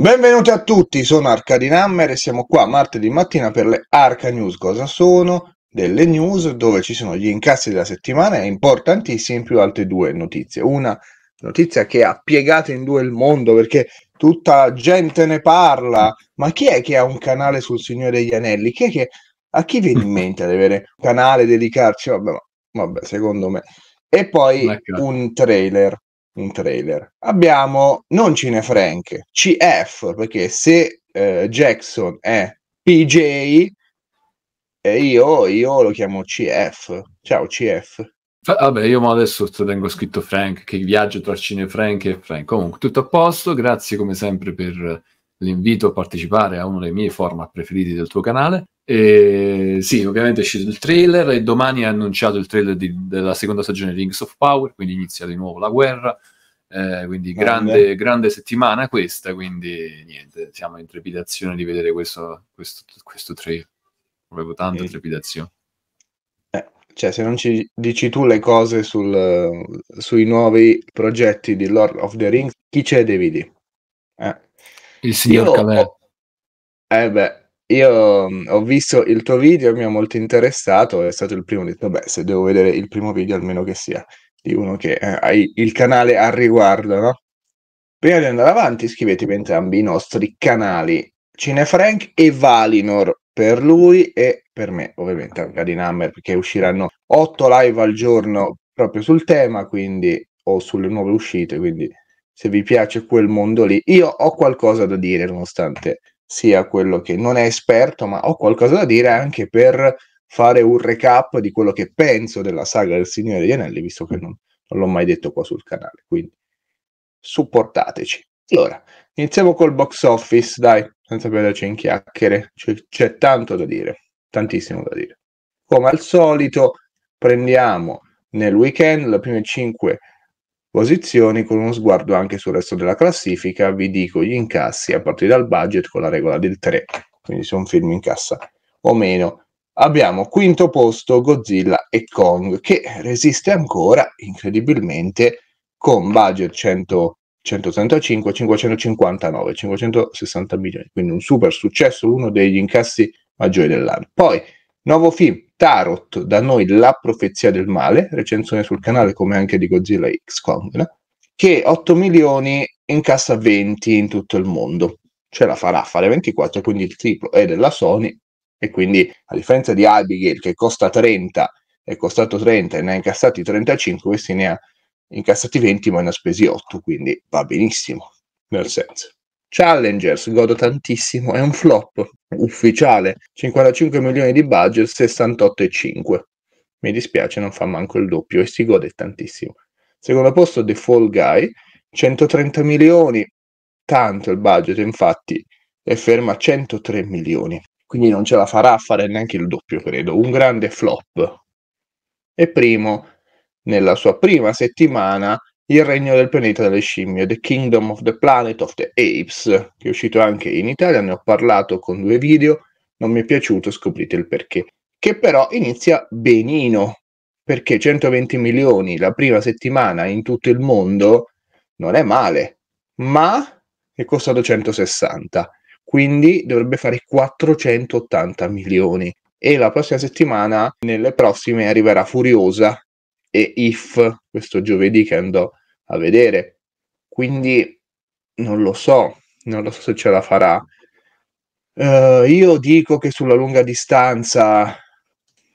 Benvenuti a tutti, sono Arcadin Hammer e siamo qua martedì mattina per le Arca News. Cosa sono? Delle news dove ci sono gli incassi della settimana e importantissimi più altre due notizie. Una notizia che ha piegato in due il mondo perché tutta la gente ne parla. Ma chi è che ha un canale sul Signore degli Anelli? Chi è che... A chi viene in mente di avere un canale, dedicarci? Vabbè, vabbè secondo me. E poi un trailer in trailer. Abbiamo non Cine Frank, CF, perché se eh, Jackson è PJ, e io, io, lo chiamo CF. Ciao CF. Vabbè, io adesso tengo scritto Frank, che viaggio tra Cine Frank e Frank. Comunque, tutto a posto, grazie come sempre per l'invito a partecipare a uno dei miei format preferiti del tuo canale. E, sì, ovviamente è uscito il trailer e domani è annunciato il trailer di, della seconda stagione di Rings of Power, quindi inizia di nuovo la guerra. Eh, quindi grande, grande, settimana questa, quindi niente, siamo in trepidazione di vedere questo, questo, questo trailer. Avevo tanta e... trepidazione. Eh, cioè, se non ci dici tu le cose sul, sui nuovi progetti di Lord of the Rings, chi c'è dei vedi? Eh il signor io, Eh beh, io mm, ho visto il tuo video, mi ha molto interessato, è stato il primo, ho detto, beh, se devo vedere il primo video, almeno che sia di uno che eh, ha il canale al riguardo, no? Prima di andare avanti, iscrivetevi entrambi i nostri canali Cinefrank e Valinor per lui e per me, ovviamente anche di Dinammer, perché usciranno 8 live al giorno proprio sul tema, quindi o sulle nuove uscite, quindi se vi piace quel mondo lì. Io ho qualcosa da dire, nonostante sia quello che non è esperto, ma ho qualcosa da dire anche per fare un recap di quello che penso della saga del Signore degli Anelli, visto che non, non l'ho mai detto qua sul canale. Quindi supportateci. Allora, iniziamo col box office, dai, senza perderci in chiacchiere, c'è, c'è tanto da dire, tantissimo da dire. Come al solito, prendiamo nel weekend le prime 5 posizioni, con uno sguardo anche sul resto della classifica, vi dico gli incassi a partire dal budget con la regola del 3, quindi se un film incassa o meno. Abbiamo quinto posto Godzilla e Kong, che resiste ancora incredibilmente con budget 100, 135, 559, 560 milioni, quindi un super successo, uno degli incassi maggiori dell'anno. Poi Nuovo film Tarot, da noi La profezia del male, recensione sul canale come anche di Godzilla X Kong, che 8 milioni incassa 20 in tutto il mondo. Ce la farà a fare 24, quindi il triplo è della Sony e quindi a differenza di Abigail che costa 30 è costato 30 e ne ha incassati 35, questi ne ha incassati 20 ma ne ha spesi 8, quindi va benissimo, nel senso. Challengers, godo tantissimo, è un flop ufficiale, 55 milioni di budget, 68,5. Mi dispiace, non fa manco il doppio e si gode tantissimo. Secondo posto The Fall Guy, 130 milioni, tanto il budget infatti, è ferma a 103 milioni. Quindi non ce la farà a fare neanche il doppio, credo. Un grande flop. E primo, nella sua prima settimana, il regno del pianeta delle scimmie, The Kingdom of the Planet of the Apes, che è uscito anche in Italia, ne ho parlato con due video, non mi è piaciuto, scoprite il perché. Che però inizia benino, perché 120 milioni la prima settimana in tutto il mondo non è male, ma è costato 160, quindi dovrebbe fare 480 milioni. E la prossima settimana, nelle prossime, arriverà Furiosa e If, questo giovedì che andò a vedere. Quindi non lo so, non lo so se ce la farà. Uh, io dico che sulla lunga distanza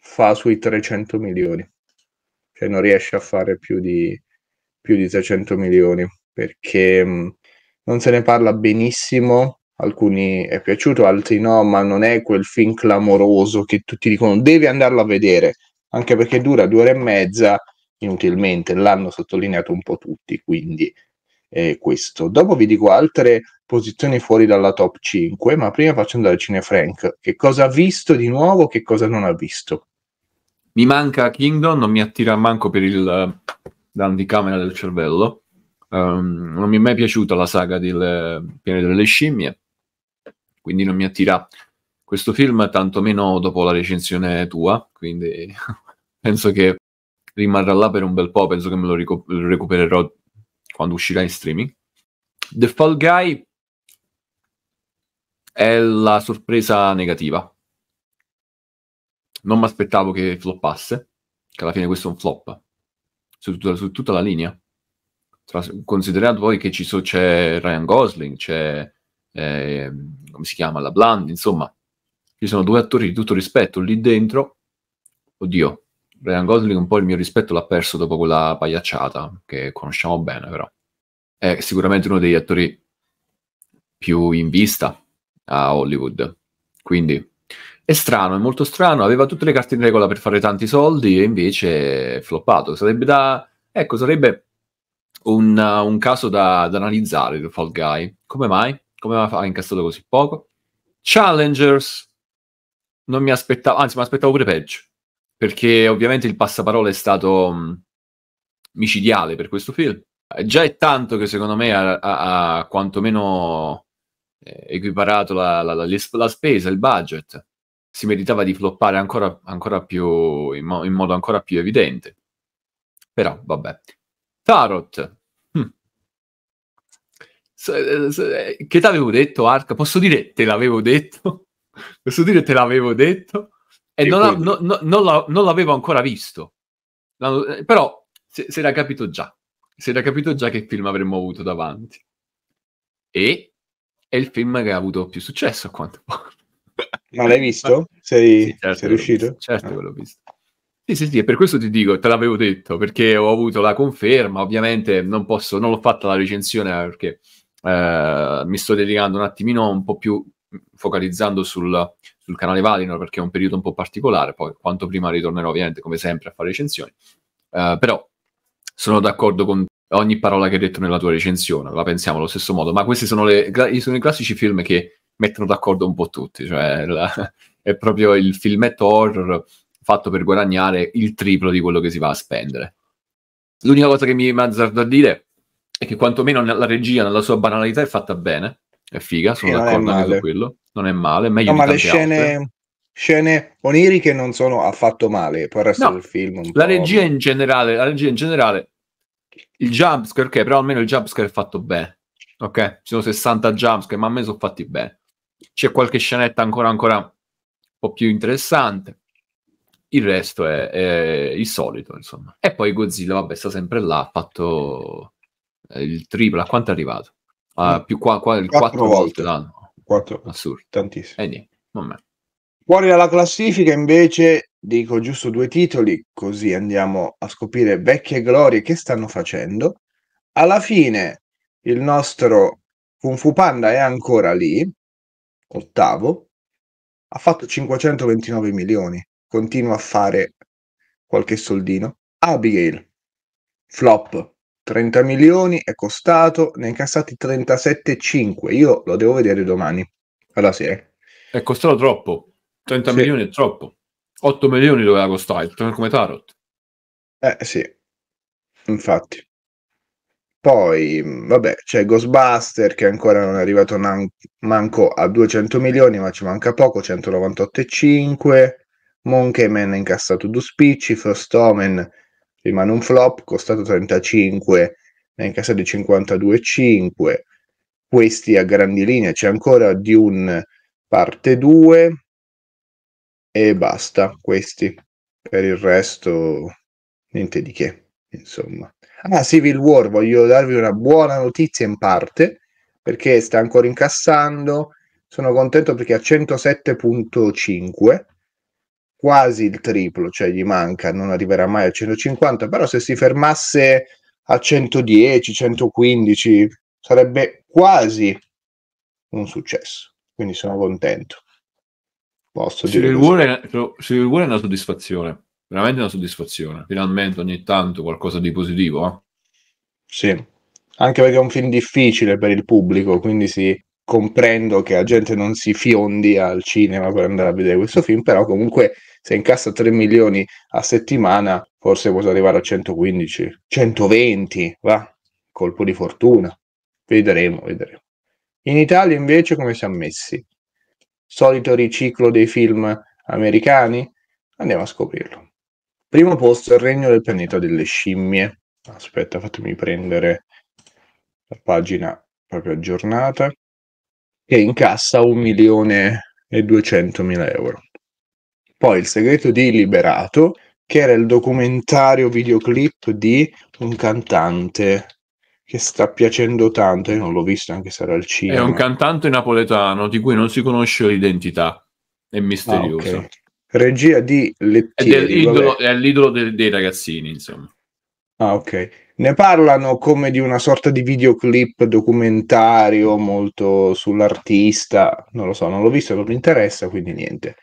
fa sui 300 milioni, cioè non riesce a fare più di, più di 300 milioni perché mh, mm, non se ne parla benissimo. Alcuni è piaciuto, altri no, ma non è quel film clamoroso che tutti dicono devi andarlo a vedere, anche perché dura due ore e mezza inutilmente, l'hanno sottolineato un po' tutti, quindi è eh, questo. Dopo vi dico altre posizioni fuori dalla top 5, ma prima faccio andare al Cinefrank. Che cosa ha visto di nuovo, che cosa non ha visto? Mi manca Kingdom, non mi attira manco per il, eh, l'anticamera del cervello. Um, non mi è mai piaciuta la saga del eh, Pianeta delle Scimmie, quindi non mi attira questo film, tantomeno dopo la recensione tua, quindi penso che rimarrà là per un bel po', penso che me lo, rico- lo recupererò quando uscirà in streaming. The Fall Guy è la sorpresa negativa. Non mi aspettavo che floppasse, che alla fine questo è un flop su tutta, su tutta la linea. Tra, considerato voi che so, c'è Ryan Gosling, c'è eh, come si chiama la Bland, insomma, ci sono due attori di tutto rispetto lì dentro. Oddio, Ryan Gosling un po' il mio rispetto l'ha perso dopo quella pagliacciata che conosciamo bene però. È sicuramente uno degli attori più in vista a Hollywood. Quindi è strano, è molto strano. Aveva tutte le carte in regola per fare tanti soldi e invece è floppato. Sarebbe da. Ecco, sarebbe un, uh, un caso da, da analizzare il Fall Guy. Come mai? Come ha incassato così poco? Challengers. Non mi aspettavo, anzi, mi aspettavo pure peggio perché ovviamente il passaparola è stato mh, micidiale per questo film. Eh, già è tanto che secondo me ha, ha, ha quantomeno eh, equiparato la, la, la, la, spesa, il budget. Si meritava di floppare ancora, ancora più, in, mo- in, modo ancora più evidente. Però, vabbè. Tarot. Hm. Eh, eh, che t'avevo detto, Arca? Posso dire te l'avevo detto? Posso dire te l'avevo detto? E non, poi... no, no, non, l'avevo ancora visto, eh, però si era capito già, si era capito già che film avremmo avuto davanti. E è il film che ha avuto più successo a quanto pare. Ma l'hai visto? Sei, sì, certo sei riuscito? Visto, certo ah. che l'ho visto. Sì, sì, sì, e per questo ti dico, te l'avevo detto, perché ho avuto la conferma, ovviamente non posso, non l'ho fatta la recensione perché eh, mi sto dedicando un attimino un po' più focalizzando sul, sul canale Valinor perché è un periodo un po' particolare, poi quanto prima ritornerò ovviamente come sempre a fare recensioni, uh, però sono d'accordo con ogni parola che hai detto nella tua recensione, la pensiamo allo stesso modo, ma questi sono, le, sono i classici film che mettono d'accordo un po' tutti, cioè la, è proprio il filmetto horror fatto per guadagnare il triplo di quello che si va a spendere. L'unica cosa che mi azzardo a dire è che quantomeno la regia nella sua banalità è fatta bene, è figa, sono sì, d'accordo anche su quello. Non è male, è meglio no, ma le scene, altre. scene oniriche non sono affatto male, poi il resto no, del film... La regia, in generale, la regia in generale, il jumpscare, ok, però almeno il jumpscare è fatto bene. Ok, ci sono 60 jumpscare, ma a me sono fatti bene. C'è qualche scenetta ancora, ancora un po' più interessante il resto è, è, il solito, insomma. E poi Godzilla, vabbè, sta sempre là, ha fatto eh, il triplo, a quanto è arrivato? uh, più qua, qua, 4, 4 volte l'anno. 4, Assurdo. Tantissimo. eh, niente, Fuori dalla classifica invece dico giusto due titoli, così andiamo a scoprire vecchie glorie che stanno facendo. Alla fine il nostro Kung Fu Panda è ancora lì, ottavo, ha fatto 529 milioni, continua a fare qualche soldino. Abigail, flop, 30 milioni è costato, ne ha incassati 37,5. Io lo devo vedere domani alla sera. È costato troppo. 30 sì. milioni è troppo. 8 milioni doveva costare, come Tarot. Eh sì, infatti. Poi, vabbè, c'è Ghostbuster che ancora non è arrivato nan- manco a 200 milioni, ma ci manca poco, 198,5. Monkeyman ha incassato due spicci, Frostomen rimane un flop, costato 35, ne casa di 52,5. Questi a grandi linee c'è ancora di un parte 2 e basta, questi. Per il resto niente di che, insomma. Ah, Civil War, voglio darvi una buona notizia in parte, perché sta ancora incassando. Sono contento perché a 107.5 quasi il triplo, cioè gli manca, non arriverà mai a 150, però se si fermasse a 110, 115 sarebbe quasi un successo, quindi sono contento. Posso Civil dire War è, Civil War è una soddisfazione, veramente una soddisfazione, finalmente ogni tanto qualcosa di positivo. Eh? Sì, anche perché è un film difficile per il pubblico, quindi sì, comprendo che la gente non si fiondi al cinema per andare a vedere questo film, però comunque se incassa 3 milioni a settimana, forse può arrivare a 115, 120, va, colpo di fortuna. Vedremo, vedremo. In Italia invece come siamo messi? Solito riciclo dei film americani? Andiamo a scoprirlo. Primo posto il regno del pianeta delle scimmie. Aspetta, fatemi prendere la pagina proprio aggiornata. Che incassa 1 milione e 200 mila euro poi Il segreto di Liberato, che era il documentario videoclip di un cantante che sta piacendo tanto, io non l'ho visto anche se era al cinema. È un cantante napoletano di cui non si conosce l'identità, è misterioso. Ah, okay. Regia di Lettieri. Idolo, è l'idolo dei, dei ragazzini, insomma. Ah, ok. Ne parlano come di una sorta di videoclip documentario molto sull'artista, non lo so, non l'ho visto, non mi interessa, quindi niente.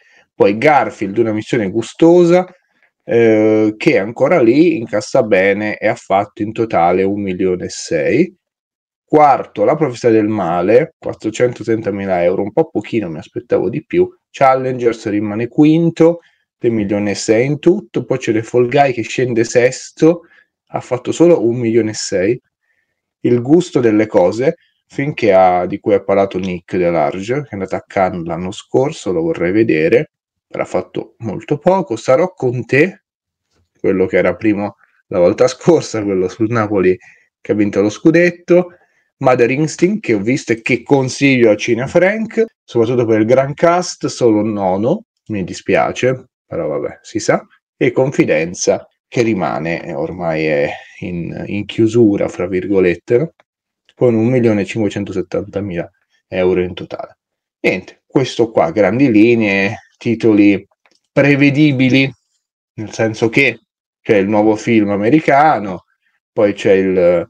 Poi Garfield, una missione gustosa, eh, che ancora lì incassa bene e ha fatto in totale 1 milione e 6. Quarto, la profezia del male, 430.000 euro, un po' pochino, mi aspettavo di più. Challengers rimane quinto, 3 milioni e 6 in tutto. Poi c'è The Fall Guy che scende sesto, ha fatto solo 1 milione e 6. Il gusto delle cose, finché ha, di cui ha parlato Nick dell'Arge, che è andato a Cannes l'anno scorso, lo vorrei vedere però fatto molto poco. Sarò con te, quello che era prima la volta scorsa, quello sul Napoli che ha vinto lo scudetto. Mother Instinct che ho visto e che consiglio a Cina Frank, soprattutto per il gran cast, solo nono, mi dispiace, però vabbè, si sa, e Confidenza che rimane ormai è in, in chiusura, fra virgolette, con 1.570.000 euro in totale. Niente, questo qua, grandi linee, titoli prevedibili, nel senso che c'è il nuovo film americano, poi c'è il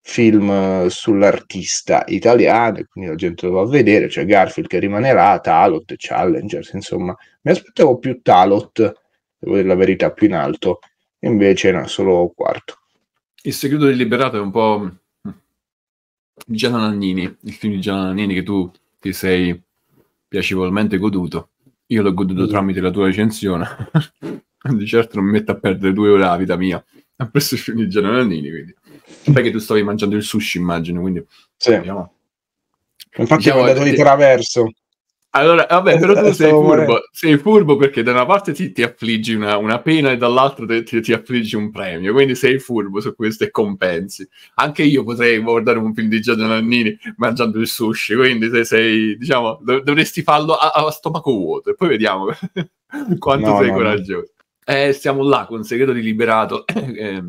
film sull'artista italiano, quindi la gente lo va a vedere, c'è Garfield che rimanerà, Talot, Challengers, insomma, mi aspettavo più Talot, devo dire la verità, più in alto, invece era no, solo quarto. Il segreto del liberato è un po' Gianna Nannini, il film di Gianna Nannini che tu ti sei piacevolmente goduto. Io l'ho goduto tramite la tua recensione. di certo non mi metto a perdere due ore la vita mia a presso i giornalini. Quindi. Perché tu stavi mangiando il sushi, immagino. Quindi, sì. Andiamo. Infatti, diciamo, ho andato di traverso. Allora, vabbè, eh, però tu eh, sei furbo, sei furbo perché da una parte ti, ti affliggi una, una, pena e dall'altra ti, ti, affliggi un premio, quindi sei furbo su questo e compensi. Anche io potrei guardare un film di Giorgio Nannini mangiando il sushi, quindi se sei, diciamo, dov- dovresti farlo a, a, stomaco vuoto e poi vediamo quanto no, sei no, coraggioso. No. Eh, siamo là con il Segreto di Liberato. Eh,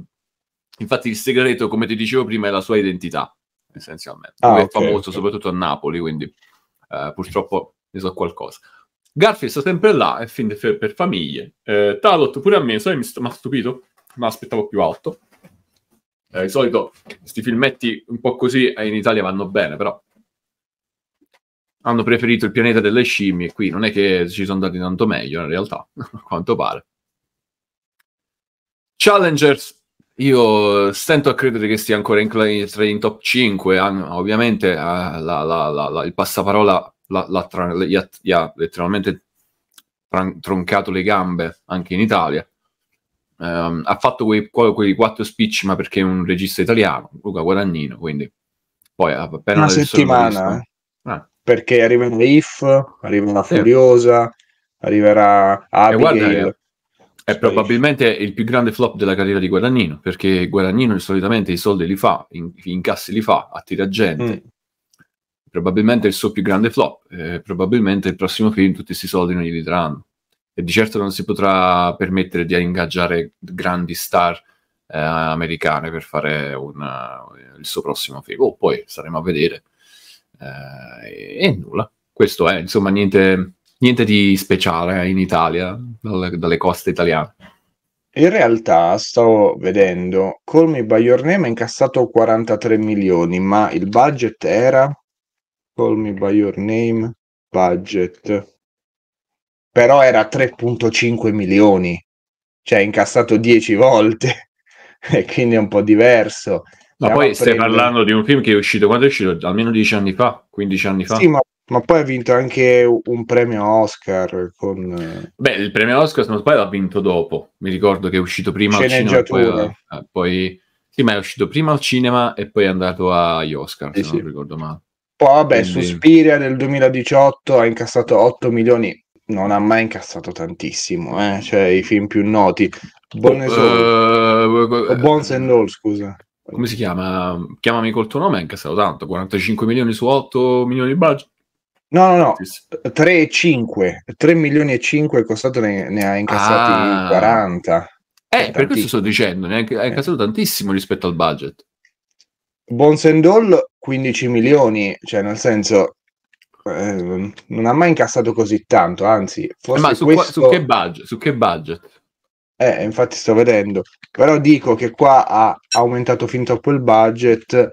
infatti il segreto, come ti dicevo prima, è la sua identità, essenzialmente. Ah, Lui okay, è famoso okay. soprattutto a Napoli, quindi... Uh, purtroppo ne so qualcosa. Garfield sta sempre là, è film per famiglie. Eh, Talot pure a me, so, mi ha stupito, ma aspettavo più alto. Eh, di solito questi filmetti un po' così eh, in Italia vanno bene, però hanno preferito il pianeta delle scimmie, qui non è che ci sono andati tanto meglio in realtà, a quanto pare. Challengers, io eh, sento a credere che stia ancora in, in top 5, ovviamente eh, la, la, la, il passaparola l'ha, l'ha, tra- gli ha, gli ha letteralmente tran- troncato le gambe anche in Italia. Um, ha fatto quei, quei quattro speech, ma perché è un regista italiano, Luca Guadagnino, quindi poi appena una settimana eh. Ah. perché arriverà If, arriverà eh. sì. Furiosa, arriverà eh, Abigail. È probabilmente il più grande flop della carriera di Guadagnino, perché Guadagnino solitamente i soldi li fa, in, gli incassi li fa, attira gente, mm probabilmente il suo più grande flop, eh, probabilmente il prossimo film tutti questi soldi non gli daranno. E di certo non si potrà permettere di ingaggiare grandi star eh, americane per fare una, eh, il suo prossimo film. O oh, poi saremo a vedere. Eh, e, nulla. Questo è, insomma, niente, niente di speciale in Italia, dalle, dalle coste italiane. In realtà stavo vedendo, Call Me By Your Name ha incassato 43 milioni, ma il budget era Call Me By Your Name, budget. Però era 3.5 milioni, cioè incassato 10 volte, e quindi è un po' diverso. Ma poi stai prendere... parlando di un film che è uscito, quando è uscito? Almeno 10 anni fa, 15 anni fa. Sì, ma, ma poi ha vinto anche un premio Oscar con... Beh, il premio Oscar, se non sbaglio, l'ha vinto dopo. Mi ricordo che è uscito prima al cinema, poi, poi... Sì, ma è uscito prima al cinema e poi è andato agli Oscar, eh se sì. non ricordo male. Poi vabbè, Quindi... Suspiria nel 2018 ha incassato 8 milioni, non ha mai incassato tantissimo, eh? cioè i film più noti. Bones, uh, oh, uh, eh, Bones and All, scusa. Come si chiama? Chiamami col tuo nome, ha incassato tanto, 45 milioni su 8 milioni di budget. No, no, no, 3, 5, 3 milioni e 5 è costato, ne, ne ha incassati ah. 40. Eh, per questo sto dicendo, ne ha incassato eh. tantissimo rispetto al budget. Bones and All 15 milioni, cioè nel senso eh, non ha mai incassato così tanto, anzi, forse Ma su, questo... qua, su, che budget, su che budget? Eh, infatti sto vedendo, però dico che qua ha aumentato fin troppo il budget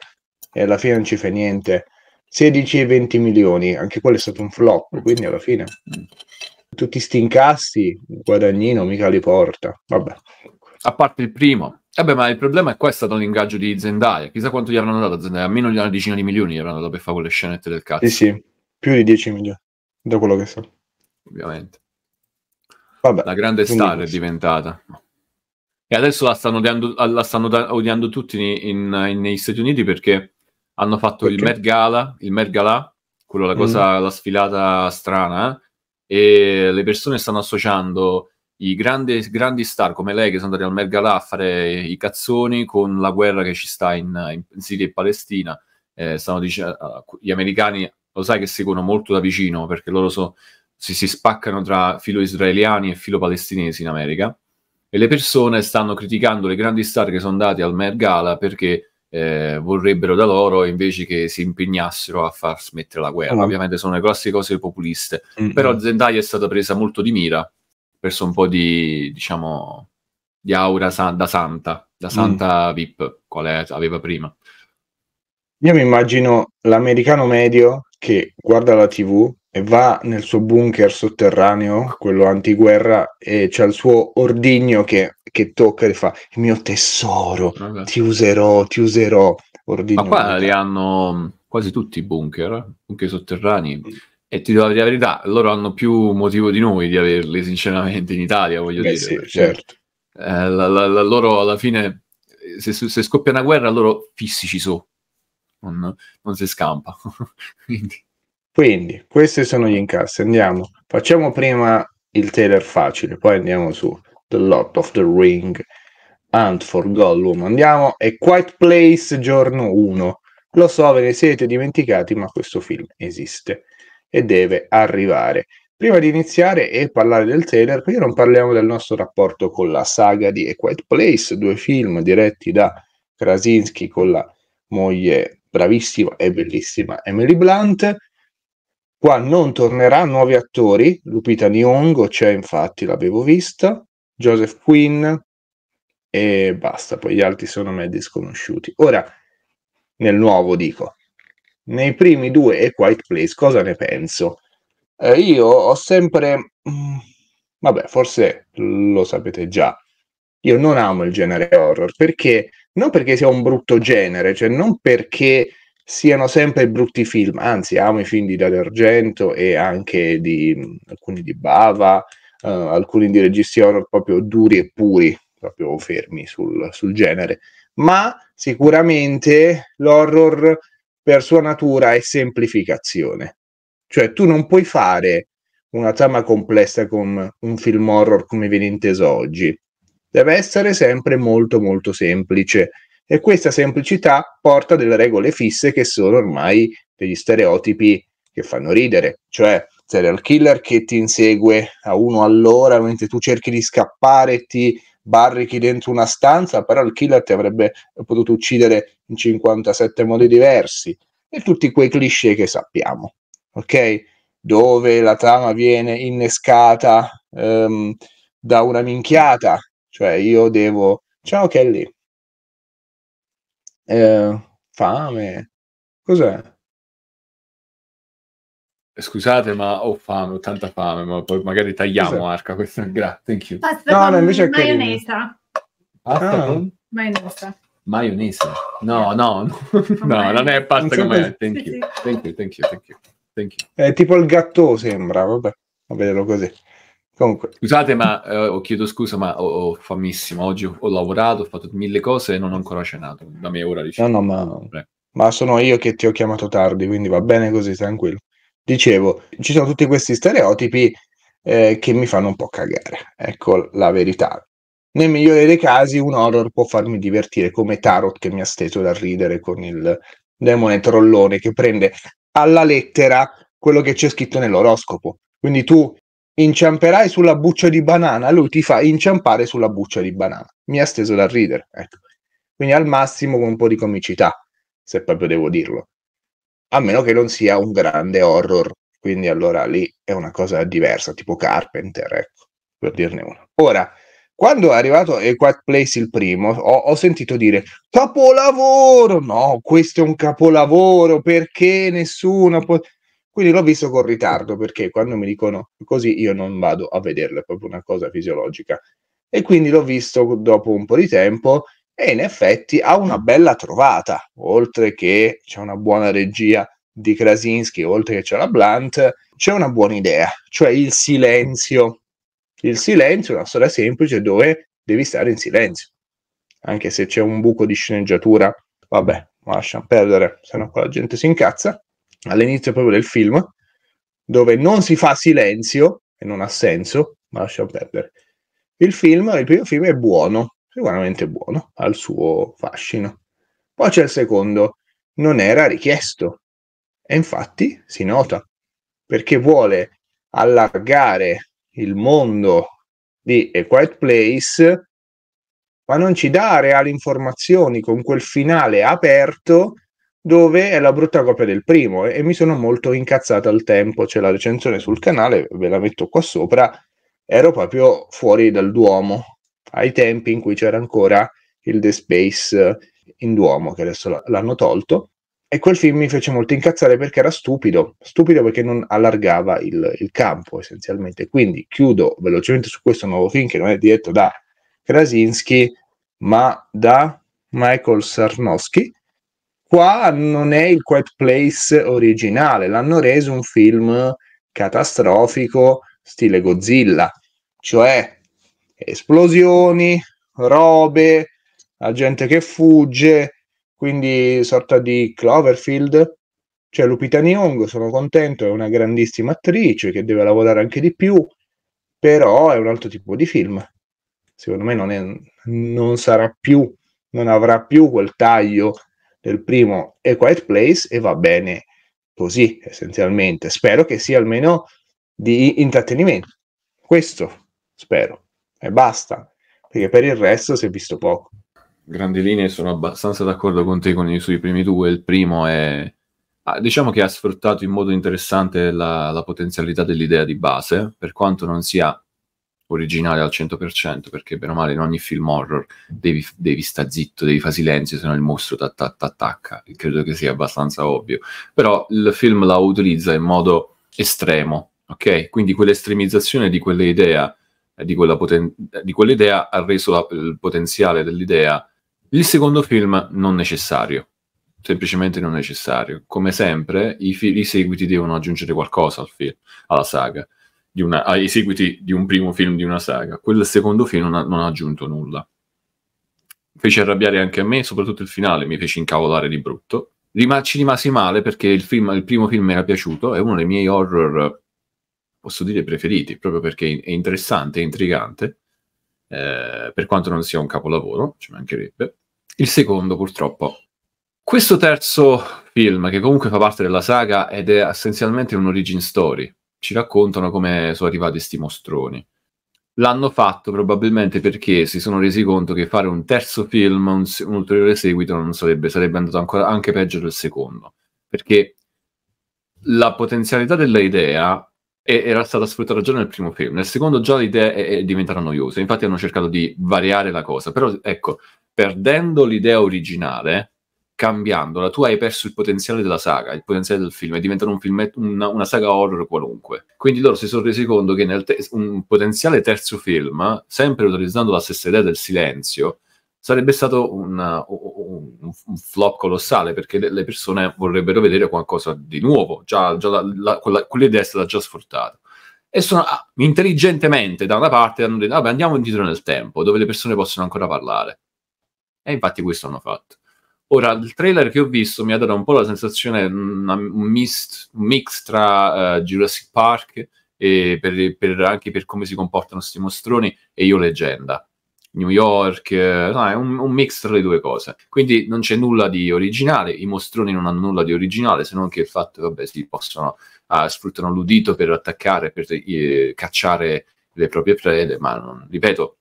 e alla fine non ci fa niente. 16 e 20 milioni, anche quello è stato un flop, quindi alla fine tutti sti incassi, guadagnino mica li porta. Vabbè. A parte il primo, Vabbè, ma il problema è qua è stato l'ingaggio di Zendaya. Chissà quanto gli avranno dato a Zendaya, almeno una decina di milioni gli avranno dato per fare quelle scenette del cazzo. Sì, sì, più di 10 milioni, da quello che so. Ovviamente. Vabbè, la grande star è diventata. E adesso la stanno odiando, la stanno odiando tutti in, in, negli Stati Uniti perché hanno fatto perché? il Met Gala, il Met Gala, quello la mm. cosa, mm. la sfilata strana, eh, e le persone stanno associando i grandi, grandi, star come lei che sono andati al Mergalà a fare i cazzoni con la guerra che ci sta in, in Siria e Palestina. Eh, stanno dicendo, gli americani lo sai che seguono molto da vicino perché loro so, si, si, spaccano tra filo israeliani e filo palestinesi in America e le persone stanno criticando le grandi star che sono andate al Mergala perché eh, vorrebbero da loro invece che si impegnassero a far smettere la guerra. Oh. Ovviamente sono le classiche cose populiste, mm-hmm. però Zendaya è stata presa molto di mira perso un po' di, diciamo, di aura san- da santa, da mm. santa mm. VIP, quale aveva prima. Io mi immagino l'americano medio che guarda la TV e va nel suo bunker sotterraneo, quello antiguerra, e c'è il suo ordigno che, che tocca e fa il mio tesoro, Vabbè. ti userò, ti userò. Ordigno Ma qua li hanno mm, quasi tutti i bunker, eh, bunker sotterranei. Mm. E ti do la verità, loro hanno più motivo di noi di averli, sinceramente, in Italia, voglio Beh, dire. Sì, certo. Eh, la, la, la, loro alla fine, se, se, scoppia una guerra, loro fissi ci sono, non, non, si scampa. Quindi. Quindi, questi sono gli incassi. Andiamo, facciamo prima il trailer facile, poi andiamo su The Lot of the Ring, Hunt for Gollum. Andiamo, e Quiet Place giorno 1. Lo so, ve ne siete dimenticati, ma questo film esiste e deve arrivare. Prima di iniziare e parlare del trailer, perché non parliamo del nostro rapporto con la saga di A Quiet Place, due film diretti da Krasinski con la moglie bravissima e bellissima Emily Blunt. Qua non tornerà nuovi attori, Lupita Nyong'o c'è infatti, l'avevo vista, Joseph Quinn e basta, poi gli altri sono a me disconosciuti. Ora, nel nuovo dico, nei primi due e Quiet Place, cosa ne penso? Eh, io ho sempre, mh, mm, vabbè, forse lo sapete già, io non amo il genere horror perché non perché sia un brutto genere, cioè non perché siano sempre brutti film, anzi amo i film di Dario Argento e anche di mm, alcuni di Bava, eh, alcuni di registi horror proprio duri e puri, proprio fermi sul, sul genere, ma sicuramente l'horror per sua natura è semplificazione. Cioè tu non puoi fare una trama complessa con un film horror come viene inteso oggi. Deve essere sempre molto molto semplice e questa semplicità porta delle regole fisse che sono ormai degli stereotipi che fanno ridere, cioè serial killer che ti insegue a uno all'ora mentre tu cerchi di scappare e ti barrichi dentro una stanza, però il killer ti avrebbe potuto uccidere in 57 modi diversi e tutti quei cliché che sappiamo, ok? Dove la trama viene innescata um, da una minchiata, cioè io devo... Ciao Kelly. Eh, fame. Cos'è? Eh, scusate, ma ho fame, ho tanta fame, ma poi magari tagliamo Cos'è? arca questa. Grazie, thank you. Pasta no, con no, invece maionese. Pasta ah. con maionesa. Maionesa. No, no, no, oh, no non è pasta non con Thank, sì, thank, you, thank you, thank you, thank you. È tipo il gatto sembra, vabbè, a vederlo così. Comunque. Scusate, ma eh, oh, chiedo scusa, ma ho, ho famissimo. Oggi ho, ho, lavorato, ho fatto mille cose e non ho ancora cenato. Da me ora di No, no, ma, ma sono io che ti ho chiamato tardi, quindi va bene così, tranquillo dicevo, ci sono tutti questi stereotipi eh, che mi fanno un po' cagare, ecco la verità. Nel migliore dei casi un horror può farmi divertire come Tarot che mi ha steso da ridere con il demone trollone che prende alla lettera quello che c'è scritto nell'oroscopo. Quindi tu inciamperai sulla buccia di banana, lui ti fa inciampare sulla buccia di banana. Mi ha steso da ridere, ecco. Quindi al massimo con un po' di comicità, se proprio devo dirlo a meno che non sia un grande horror. Quindi allora lì è una cosa diversa, tipo Carpenter, ecco, per dirne una. Ora, quando è arrivato A Quiet Place il primo, ho, ho, sentito dire capolavoro, no, questo è un capolavoro, perché nessuno può... Quindi l'ho visto con ritardo, perché quando mi dicono così io non vado a vederlo, è proprio una cosa fisiologica. E quindi l'ho visto dopo un po' di tempo e in effetti ha una bella trovata, oltre che c'è una buona regia di Krasinski, oltre che c'è la Blunt, c'è una buona idea, cioè il silenzio. Il silenzio è una storia semplice dove devi stare in silenzio, anche se c'è un buco di sceneggiatura, vabbè, lasciamo perdere, sennò qua la gente si incazza, all'inizio proprio del film, dove non si fa silenzio, e non ha senso, ma lasciamo perdere. Il film, il primo film è buono, sicuramente buono, ha il suo fascino. Poi c'è il secondo, non era richiesto e infatti si nota perché vuole allargare il mondo di A Quiet Place ma non ci dà reali informazioni con quel finale aperto dove è la brutta copia del primo e, mi sono molto incazzato al tempo, c'è la recensione sul canale, ve la metto qua sopra, ero proprio fuori dal duomo ai tempi in cui c'era ancora il The Space eh, in Duomo, che adesso l'hanno tolto. E quel film mi fece molto incazzare perché era stupido, stupido perché non allargava il, il campo essenzialmente. Quindi chiudo velocemente su questo nuovo film che non è diretto da Krasinski, ma da Michael Sarnowski. Qua non è il Quiet Place originale, l'hanno reso un film catastrofico stile Godzilla, cioè esplosioni, robe, la gente che fugge, quindi sorta di Cloverfield. C'è Lupita Nyong, sono contento, è una grandissima attrice che deve lavorare anche di più, però è un altro tipo di film. Secondo me non, è, non sarà più, non avrà più quel taglio del primo A Quiet Place e va bene così essenzialmente. Spero che sia almeno di intrattenimento. Questo spero e basta, perché per il resto si è visto poco. Grandi linee sono abbastanza d'accordo con te con i suoi primi due. Il primo è ah, diciamo che ha sfruttato in modo interessante la, la, potenzialità dell'idea di base, per quanto non sia originale al 100%, perché bene o male in ogni film horror devi, devi sta zitto, devi fare silenzio, se no il mostro ti attacca, credo che sia abbastanza ovvio. Però il film la utilizza in modo estremo, ok? Quindi quell'estremizzazione di quell'idea eh, di, quella poten- eh, di quell'idea ha reso la, il potenziale dell'idea. Il secondo film non necessario, semplicemente non necessario. Come sempre, i, fi- i seguiti devono aggiungere qualcosa al film, alla saga, una, ai seguiti di un primo film di una saga. Quel secondo film non ha, non ha aggiunto nulla. Fece arrabbiare anche a me, soprattutto il finale mi fece incavolare di brutto. Rima- ci rimasi male perché il, film, il primo film mi era piaciuto, è uno dei miei horror posso dire preferiti, proprio perché è interessante, è intrigante, eh, per quanto non sia un capolavoro, ci mancherebbe. Il secondo, purtroppo. Questo terzo film, che comunque fa parte della saga ed è essenzialmente un origin story, ci raccontano come sono arrivati questi mostroni. L'hanno fatto probabilmente perché si sono resi conto che fare un terzo film, un, un ulteriore seguito, non sarebbe, sarebbe andato ancora, anche peggio del secondo. Perché la potenzialità dell'idea e era stata sfruttata già nel primo film. Nel secondo già le idee eh, eh, diventarono noiose, infatti hanno cercato di variare la cosa, però ecco, perdendo l'idea originale, cambiandola, tu hai perso il potenziale della saga, il potenziale del film, è diventata un film, una, una, saga horror qualunque. Quindi loro si sono resi conto che nel te- un potenziale terzo film, sempre utilizzando la stessa idea del silenzio, sarebbe stato una, un, flop colossale perché le persone vorrebbero vedere qualcosa di nuovo, già, già la, la, quella, quell'idea è stata già sfruttata. E sono ah, intelligentemente da una parte hanno detto, vabbè andiamo indietro nel tempo, dove le persone possono ancora parlare. E infatti questo hanno fatto. Ora, il trailer che ho visto mi ha dato un po' la sensazione, mm, una, un, mist, un, mix tra uh, Jurassic Park e per, per, anche per come si comportano questi mostroni e Io Leggenda New York, eh, no, è un, un, mix tra le due cose. Quindi non c'è nulla di originale, i mostroni non hanno nulla di originale se non che il fatto che si possono, uh, sfruttano l'udito per attaccare, per eh, cacciare le proprie prede, ma non, ripeto,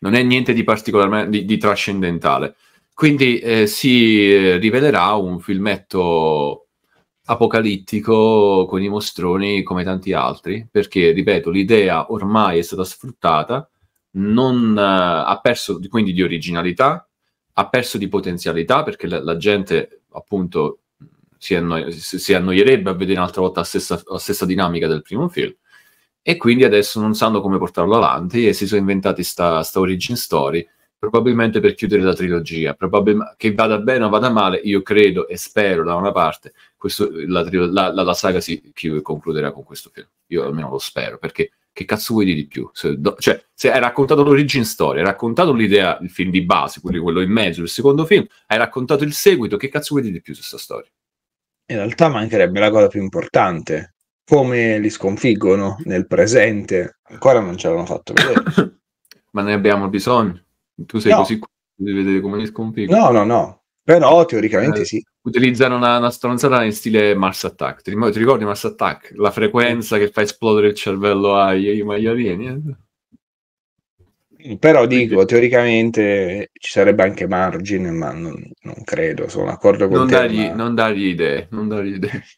non è niente di particolarmente di, di trascendentale. Quindi eh, si eh, rivelerà un filmetto apocalittico con i mostroni come tanti altri, perché ripeto, l'idea ormai è stata sfruttata non, eh, ha perso di, quindi di originalità, ha perso di potenzialità perché la, la gente appunto si, anno- si, annoierebbe a vedere un'altra volta la stessa, la stessa, dinamica del primo film e quindi adesso non sanno come portarlo avanti e si sono inventati sta, sta origin story probabilmente per chiudere la trilogia probabil- che vada bene o vada male io credo e spero da una parte questo, la, la, la, saga si concluderà con questo film io almeno lo spero perché che cazzo vuoi di più? Se, do, cioè, se hai raccontato l'origin story, hai raccontato l'idea, il film di base, quindi quello in mezzo, il secondo film, hai raccontato il seguito, che cazzo vuoi di più su questa storia? In realtà mancherebbe la cosa più importante, come li sconfiggono nel presente, ancora non ce l'hanno fatto vedere. Ma ne abbiamo bisogno, tu sei no. così curioso di vedere come li sconfiggono. No, no, no, però teoricamente eh, sì. Utilizzano una, una, stronzata in stile Mars Attack. Ti, ti, ricordi Mars Attack? La frequenza che fa esplodere il cervello agli, agli alieni? Mm, però dico, Quindi... teoricamente ci sarebbe anche margine, ma non, non credo, sono d'accordo con non te. Dargli, ma... Non dargli idee, non dargli idee.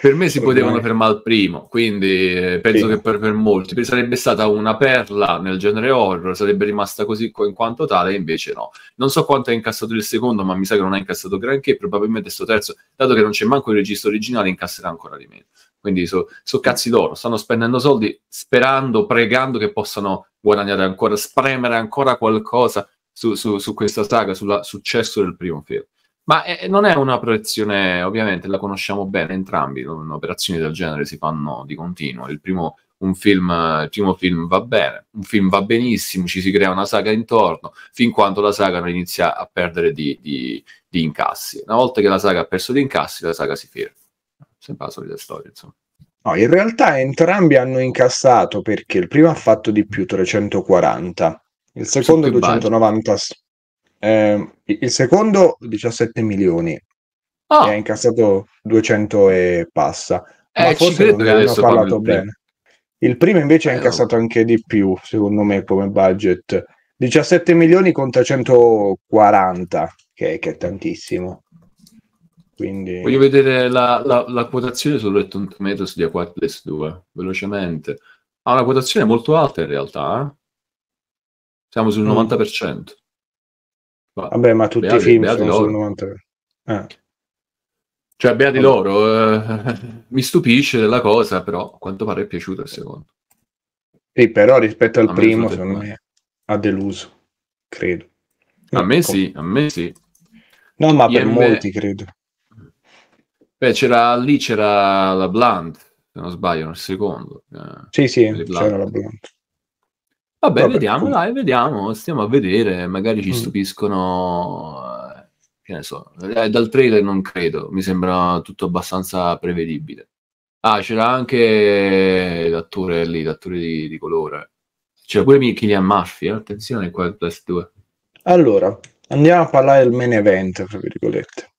Per me si potevano fermare al primo, quindi eh, penso sì. che per, per, molti sarebbe stata una perla nel genere horror, sarebbe rimasta così in quanto tale, invece no. Non so quanto ha incassato il secondo, ma mi sa che non ha incassato granché, probabilmente sto terzo, dato che non c'è manco il registro originale, incasserà ancora di meno. Quindi sono so cazzi d'oro, stanno spendendo soldi sperando, pregando che possano guadagnare ancora, spremere ancora qualcosa su, su, su questa saga, sul successo del primo film. Ma è, eh, eh, non è una proiezione, ovviamente la conosciamo bene entrambi, operazioni del genere si fanno di continuo. Il primo, film, il primo, film, va bene, un film va benissimo, ci si crea una saga intorno, fin quando la saga non inizia a perdere di, di, di incassi. Una volta che la saga ha perso di incassi, la saga si ferma. Sempre la solita storia, insomma. No, in realtà entrambi hanno incassato perché il primo ha fatto di più 340, il secondo 296, eh, il secondo 17 milioni. Ah. E ha incassato 200 e passa. Eh, Ma forse non ne hanno parlato bene. Il primo invece ha eh, incassato no. Oh. anche di più, secondo me, come budget. 17 milioni conta 140, che, che è tantissimo. Quindi... Voglio vedere la, la, la quotazione su Rotten Tomatoes di Aquatles 2, velocemente. Ha una quotazione molto alta in realtà, eh? siamo sul 90%. Mm. Ma Vabbè, ma tutti beati, i film sono sul 93. Eh. Cioè, beati allora. loro, eh, mi stupisce della cosa, però a quanto pare è piaciuto il secondo. Sì, però rispetto al a primo, me secondo me, ha deluso, credo. a me sì, a me sì. No, ma IM... per molti, credo. Beh, c'era, lì c'era la Blunt, se non sbaglio, nel secondo. Eh, sì, sì, c'era la Blunt. Vabbè, Proprio vediamo, appunto. dai, vediamo, stiamo a vedere, magari ci mm. stupiscono, eh, che ne so, eh, dal trailer non credo, mi sembra tutto abbastanza prevedibile. Ah, c'era anche l'attore lì, l'attore di, di colore. C'era pure Killian Murphy, eh, attenzione qua al PS2. Allora, andiamo a parlare del main event, fra virgolette.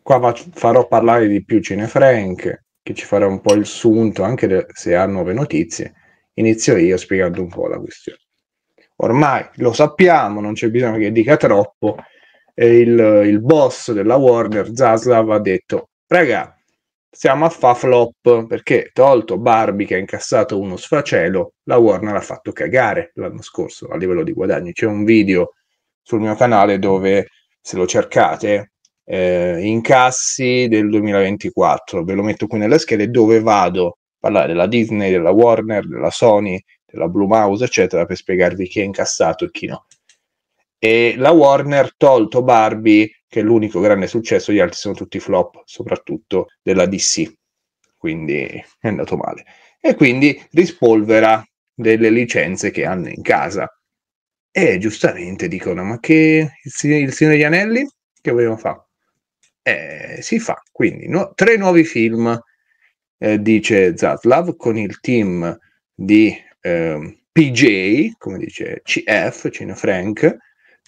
Qua va- farò parlare di più Cinefrank, che ci farà un po' il sunto, anche de- se ha nuove notizie inizio io spiegando un po' la questione. Ormai lo sappiamo, non c'è bisogno che dica troppo, il, il, boss della Warner, Zaslav, ha detto, raga, siamo a fa flop perché tolto Barbie che ha incassato uno sfacelo, la Warner ha fatto cagare l'anno scorso a livello di guadagni. C'è un video sul mio canale dove, se lo cercate, eh, incassi del 2024, ve lo metto qui nella scheda, dove vado parlare della Disney, della Warner, della Sony, della Blue Mouse, eccetera, per spiegarvi chi è incassato e chi no. E la Warner tolto Barbie, che è l'unico grande successo, gli altri sono tutti flop, soprattutto della DC. Quindi è andato male. E quindi rispolvera delle licenze che hanno in casa. E giustamente dicono: Ma che il, il Signore degli Anelli? Che vogliamo fare? Eh, si fa quindi no, tre nuovi film eh, dice Zatlav, con il team di eh, PJ, come dice CF, Cine Frank,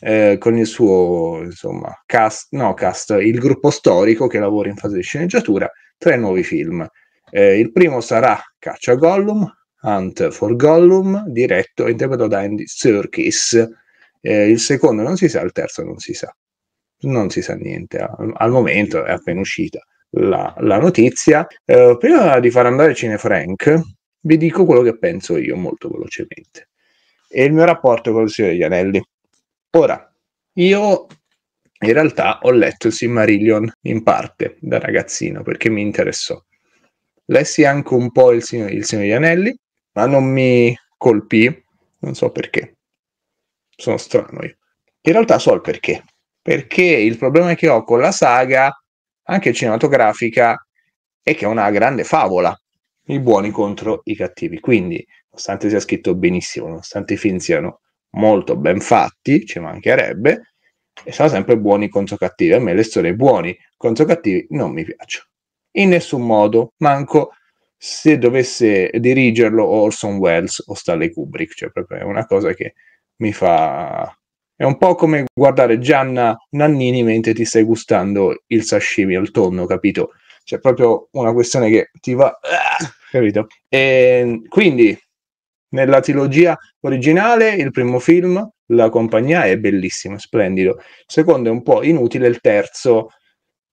eh, con il suo insomma, cast, no, cast, il gruppo storico che lavora in fase di sceneggiatura, tre nuovi film. Eh, il primo sarà Caccia Gollum, Hunt for Gollum, diretto e interpretato da Andy Serkis. Eh, il secondo non si sa, il terzo non si sa. Non si sa niente, al, al momento è appena uscita la, la notizia. Eh, prima di far andare Cinefrank, vi dico quello che penso io molto velocemente e il mio rapporto con il Signore degli Anelli. Ora, io in realtà ho letto il Silmarillion in parte da ragazzino perché mi interessò. Lessi anche un po' il Signore, il Signore degli Anelli, ma non mi colpì, non so perché. Sono strano io. In realtà so il perché. Perché il problema che ho con la saga anche cinematografica e che è una grande favola, i buoni contro i cattivi. Quindi, nonostante sia scritto benissimo, nonostante i film siano molto ben fatti, ci mancherebbe, e sono sempre buoni contro cattivi. A me le storie buoni contro cattivi non mi piacciono. In nessun modo, manco se dovesse dirigerlo Orson Welles o Stanley Kubrick, cioè proprio è una cosa che mi fa è un po' come guardare Gianna Nannini mentre ti stai gustando il sashimi al tonno, capito? C'è cioè, proprio una questione che ti va, ah, capito? E quindi nella trilogia originale, il primo film, la compagnia è bellissima, splendido. Il secondo è un po' inutile, il terzo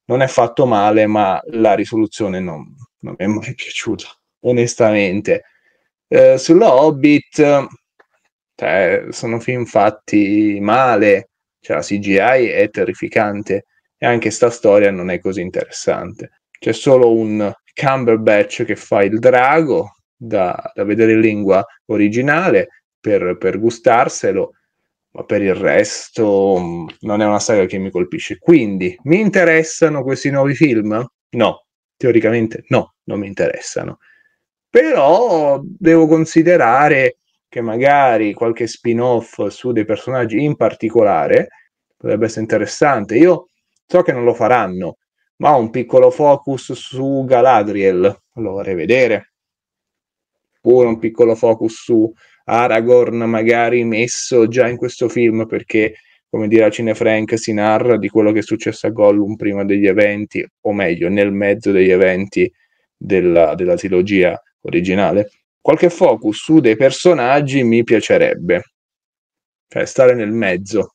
non è fatto male, ma la risoluzione non, non mi è mai piaciuta, onestamente. Eh, sulla Hobbit cioè, sono film fatti male, cioè la CGI è terrificante e anche sta storia non è così interessante. C'è solo un Cumberbatch che fa il drago da, da vedere in lingua originale per, per gustarselo, ma per il resto mm, non è una saga che mi colpisce. Quindi, mi interessano questi nuovi film? No, teoricamente no, non mi interessano. Però devo considerare che magari qualche spin-off su dei personaggi in particolare potrebbe essere interessante. Io so che non lo faranno, ma ho un piccolo focus su Galadriel, lo vorrei vedere. Oppure un piccolo focus su Aragorn, magari messo già in questo film, perché come dirà Cinefrank, si narra di quello che è successo a Gollum prima degli eventi, o meglio, nel mezzo degli eventi della, della trilogia originale qualche focus su dei personaggi mi piacerebbe, cioè stare nel mezzo.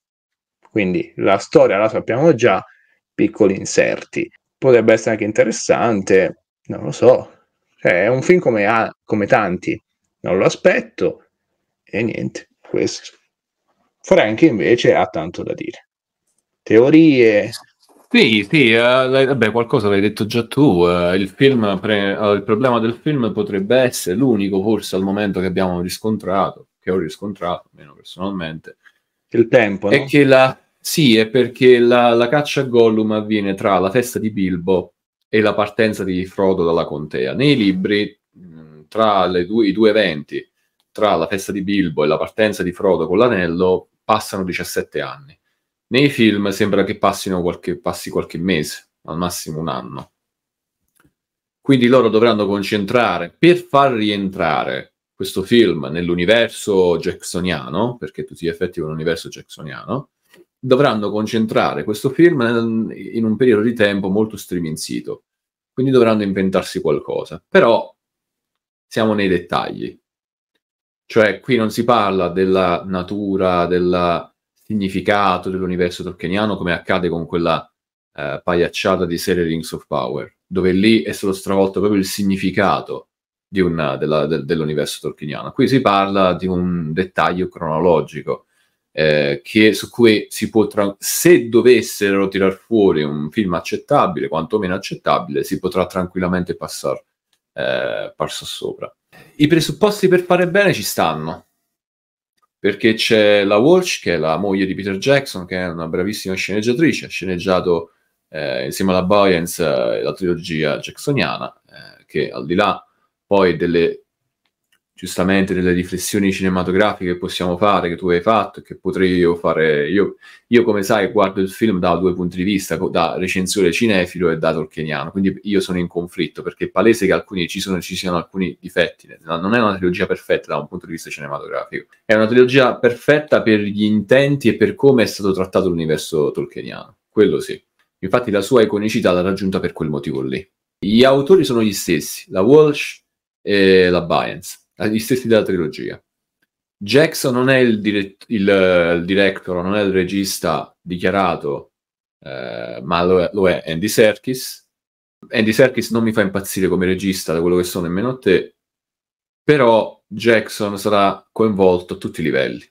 Quindi la storia la sappiamo già, piccoli inserti. Potrebbe essere anche interessante, non lo so. Cioè, è un film come, come tanti, non lo aspetto e niente, questo. Frank invece ha tanto da dire. Teorie, sì, sì, eh, vabbè, qualcosa l'hai detto già tu. Eh, il, pre- eh, il, problema del film potrebbe essere l'unico, forse al momento che abbiamo riscontrato, che ho riscontrato, almeno personalmente. Il tempo, no? È che la... Sì, è perché la, la caccia a Gollum avviene tra la festa di Bilbo e la partenza di Frodo dalla contea. Nei libri, mm, tra due, i due eventi, tra la festa di Bilbo e la partenza di Frodo con l'anello, passano 17 anni. Nei film sembra che passino qualche, passi qualche mese, al massimo un anno. Quindi loro dovranno concentrare per far rientrare questo film nell'universo jacksoniano, perché tutti gli effetti è un universo jacksoniano, dovranno concentrare questo film nel, in un periodo di tempo molto striminzito. Quindi dovranno inventarsi qualcosa. Però siamo nei dettagli. Cioè qui non si parla della natura, della significato dell'universo tolkieniano, come accade con quella eh, pagliacciata di serie Rings of Power, dove lì è stato stravolto proprio il significato una, della, de, dell'universo tolkieniano. Qui si parla di un dettaglio cronologico. Eh, che, su cui si può tra- se dovessero tirar fuori un film accettabile, quantomeno accettabile, si potrà tranquillamente passare eh, sopra. I presupposti per fare bene ci stanno, perché c'è la Walsh, che è la moglie di Peter Jackson, che è una bravissima sceneggiatrice, ha sceneggiato eh, insieme alla Boyens eh, la trilogia jacksoniana, eh, che al di là poi delle giustamente delle riflessioni cinematografiche che possiamo fare, che tu hai fatto, che potrei io fare. Io, io come sai, guardo il film da due punti di vista, da recensore cinefilo e da tolkieniano, quindi io sono in conflitto perché è palese che alcuni, ci, sono, ci siano alcuni difetti. Non è una trilogia perfetta da un punto di vista cinematografico, è una trilogia perfetta per gli intenti e per come è stato trattato l'universo tolkieniano. Quello sì. Infatti la sua iconicità l'ha raggiunta per quel motivo lì. Gli autori sono gli stessi, la Walsh e la Bayens. Eh, gli stessi della trilogia. Jackson non è il, dirett- il, eh, il director, non è il regista dichiarato, eh, ma lo è, lo è, Andy Serkis. Andy Serkis non mi fa impazzire come regista, da quello che so nemmeno a te, però Jackson sarà coinvolto a tutti i livelli.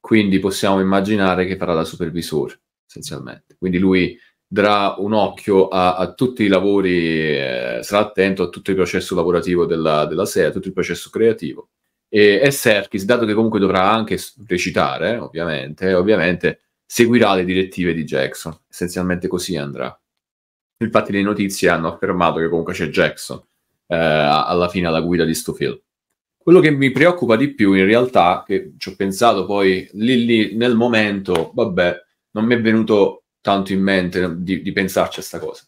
Quindi possiamo immaginare che farà da supervisore, essenzialmente. Quindi lui darà un occhio a, a tutti i lavori, eh, sarà attento a tutto il processo lavorativo della, della serie, a tutto il processo creativo. E, e Serkis, dato che comunque dovrà anche recitare, ovviamente, ovviamente seguirà le direttive di Jackson, essenzialmente così andrà. Infatti le notizie hanno affermato che comunque c'è Jackson eh, alla fine alla guida di sto film. Quello che mi preoccupa di più in realtà, che ci ho pensato poi lì lì nel momento, vabbè, non mi è venuto tanto in mente di, di pensarci a questa cosa.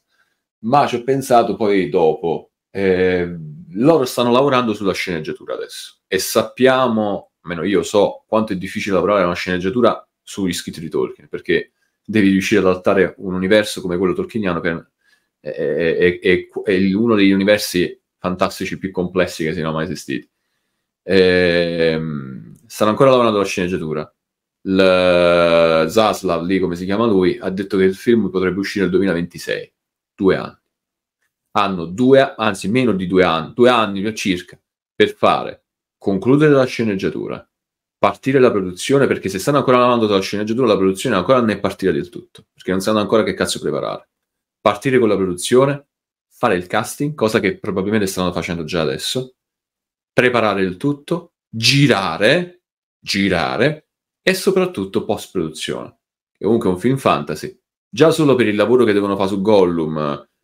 Ma ci ho pensato poi dopo. Eh, loro stanno lavorando sulla sceneggiatura adesso e sappiamo, almeno io so, quanto è difficile lavorare una sceneggiatura sugli scritti di Tolkien, perché devi riuscire ad adattare un universo come quello tolkieniano che è, è, è, è, uno degli universi fantastici più complessi che siano mai esistiti. E, ehm, stanno ancora lavorando alla sceneggiatura l... Zaslav, lì come si chiama lui, ha detto che il film potrebbe uscire nel 2026, due anni. Hanno due, anzi meno di due anni, due anni circa, per fare, concludere la sceneggiatura, partire la produzione, perché se stanno ancora lavorando sulla sceneggiatura, la produzione ancora non è partita del tutto, perché non sanno ancora che cazzo preparare. Partire con la produzione, fare il casting, cosa che probabilmente stanno facendo già adesso, preparare il tutto, girare, girare, e soprattutto post-produzione. Che comunque è un film fantasy. Già solo per il lavoro che devono fare su Gollum,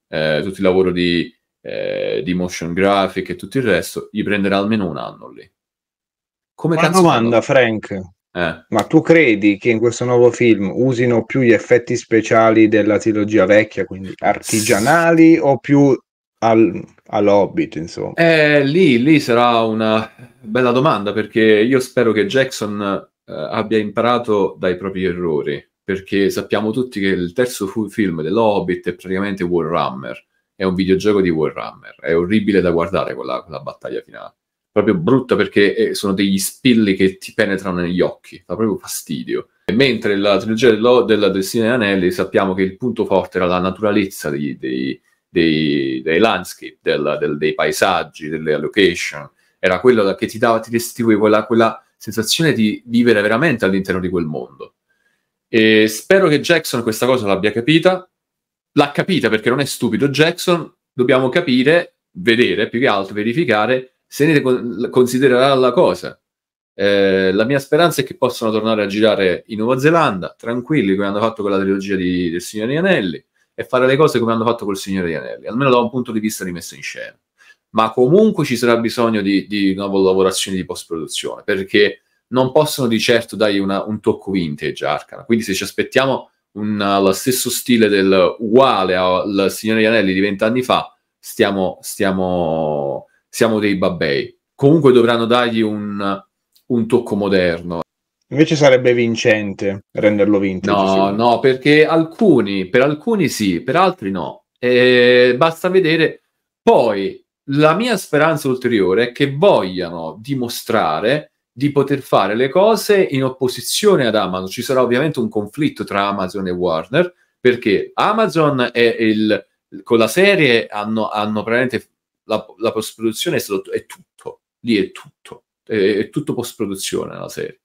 eh, tutto il lavoro di, eh, di, motion graphic e tutto il resto, gli prenderà almeno un anno lì. Come Una domanda, Frank. Eh. Ma tu credi che in questo nuovo film usino più gli effetti speciali della trilogia vecchia, quindi artigianali, o più al, all'Hobbit, insomma? Eh, lì, lì sarà una bella domanda perché io spero che Jackson eh, abbia imparato dai propri errori, perché sappiamo tutti che il terzo film dell'Hobbit è praticamente Warhammer, è un videogioco di Warhammer, è orribile da guardare quella, quella battaglia finale, proprio brutta perché eh, sono degli spilli che ti penetrano negli occhi, fa proprio fastidio. mentre la trilogia della, della del Signore Anelli sappiamo che il punto forte era la naturalezza dei, dei, dei, dei landscape, del, del, dei paesaggi, delle location, era quello che ti dava, ti restituiva quella, quella sensazione di vivere veramente all'interno di quel mondo. E spero che Jackson questa cosa l'abbia capita, l'ha capita perché non è stupido Jackson, dobbiamo capire, vedere, più che altro verificare se ne considererà la cosa. Eh, la mia speranza è che possano tornare a girare in Nuova Zelanda, tranquilli, come hanno fatto con la trilogia di, del Signore Anelli, e fare le cose come hanno fatto col Signore Anelli, almeno da un punto di vista di messa in scena ma comunque ci sarà bisogno di, di nuove lavorazioni di post-produzione, perché non possono di certo dargli una, un tocco vintage Arcana. Quindi se ci aspettiamo un, uh, lo stesso stile del uguale al Signore degli di vent'anni fa, stiamo, stiamo, siamo dei babbei. Comunque dovranno dargli un, un tocco moderno. Invece sarebbe vincente renderlo vintage. No, sì. no, perché alcuni, per alcuni sì, per altri no. E basta vedere. Poi la mia speranza ulteriore è che vogliano dimostrare di poter fare le cose in opposizione ad Amazon. Ci sarà ovviamente un conflitto tra Amazon e Warner, perché Amazon il, con la serie hanno, hanno praticamente la, la post-produzione è, stato, è, tutto, lì è tutto, è, è tutto post-produzione la serie.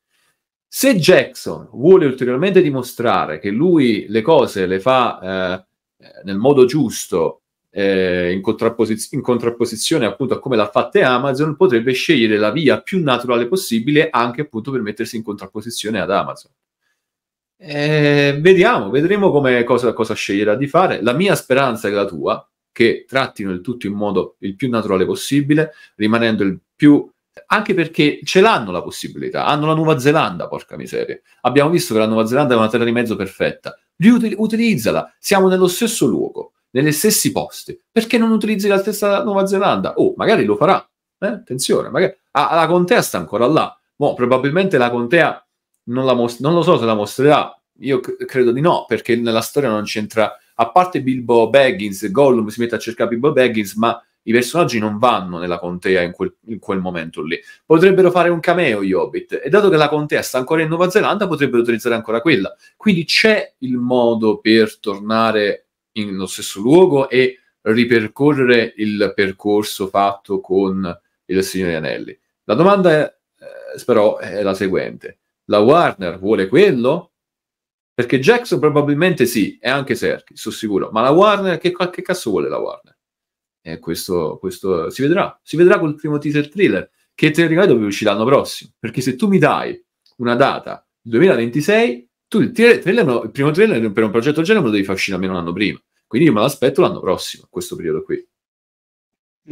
Se Jackson vuole ulteriormente dimostrare che lui le cose le fa eh, nel modo giusto, eh, in, contrapposiz- in, contrapposizione appunto a come l'ha fatta Amazon, potrebbe scegliere la via più naturale possibile anche appunto per mettersi in contrapposizione ad Amazon. Eh, vediamo, vedremo cosa, cosa sceglierà di fare. La mia speranza è la tua, che trattino il tutto in modo il più naturale possibile, rimanendo il più anche perché ce l'hanno la possibilità, hanno la Nuova Zelanda, porca miseria. Abbiamo visto che la Nuova Zelanda è una terra di mezzo perfetta. Riutilizzala, siamo nello stesso luogo negli stessi posti, perché non utilizzi la stessa Nuova Zelanda? Oh, magari lo farà, eh? attenzione, magari... Ah, la contea sta ancora là, Mo, probabilmente la contea non, la most- non lo so se la mostrerà, io c- credo di no, perché nella storia non c'entra, a parte Bilbo Baggins, Gollum si mette a cercare Bilbo Baggins, ma i personaggi non vanno nella contea in quel, in quel, momento lì. Potrebbero fare un cameo gli Hobbit, e dato che la contea sta ancora in Nuova Zelanda, potrebbero utilizzare ancora quella. Quindi c'è il modo per tornare in, nello stesso luogo e ripercorrere il percorso fatto con il Signore Anelli. La domanda è, eh, però è la seguente. La Warner vuole quello? Perché Jackson probabilmente sì, e anche Serki, sono sicuro. Ma la Warner, che, che cazzo vuole la Warner? Eh, questo, questo, si vedrà. Si vedrà col primo teaser thriller, che teoricamente doveva uscire l'anno prossimo. Perché se tu mi dai una data, 2026, tu il, trailer, il primo trailer per un progetto del genere me lo devi far uscire almeno un anno prima. Quindi io me l'aspetto l'anno prossimo, questo periodo qui.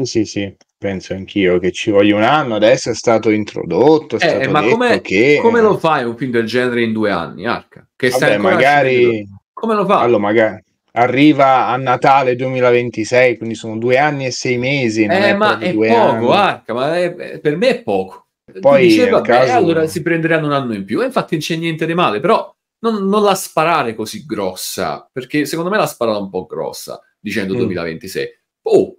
Sì, sì, penso anch'io che ci voglia un anno. Adesso è stato introdotto. È eh, stato ma come, che... come lo fai un film del genere in due anni, Arca? Che Vabbè, magari... Come lo fai? Allora, magari arriva a Natale 2026, quindi sono due anni e sei mesi. Non eh, è ma è poco, Arca, ma è, per me è poco. Poi diceva, caso... beh, allora si prenderanno un anno in più. infatti non c'è niente di male, però non, non, la sparare così grossa, perché secondo me la sparata un po' grossa, dicendo mm. 2026. Oh,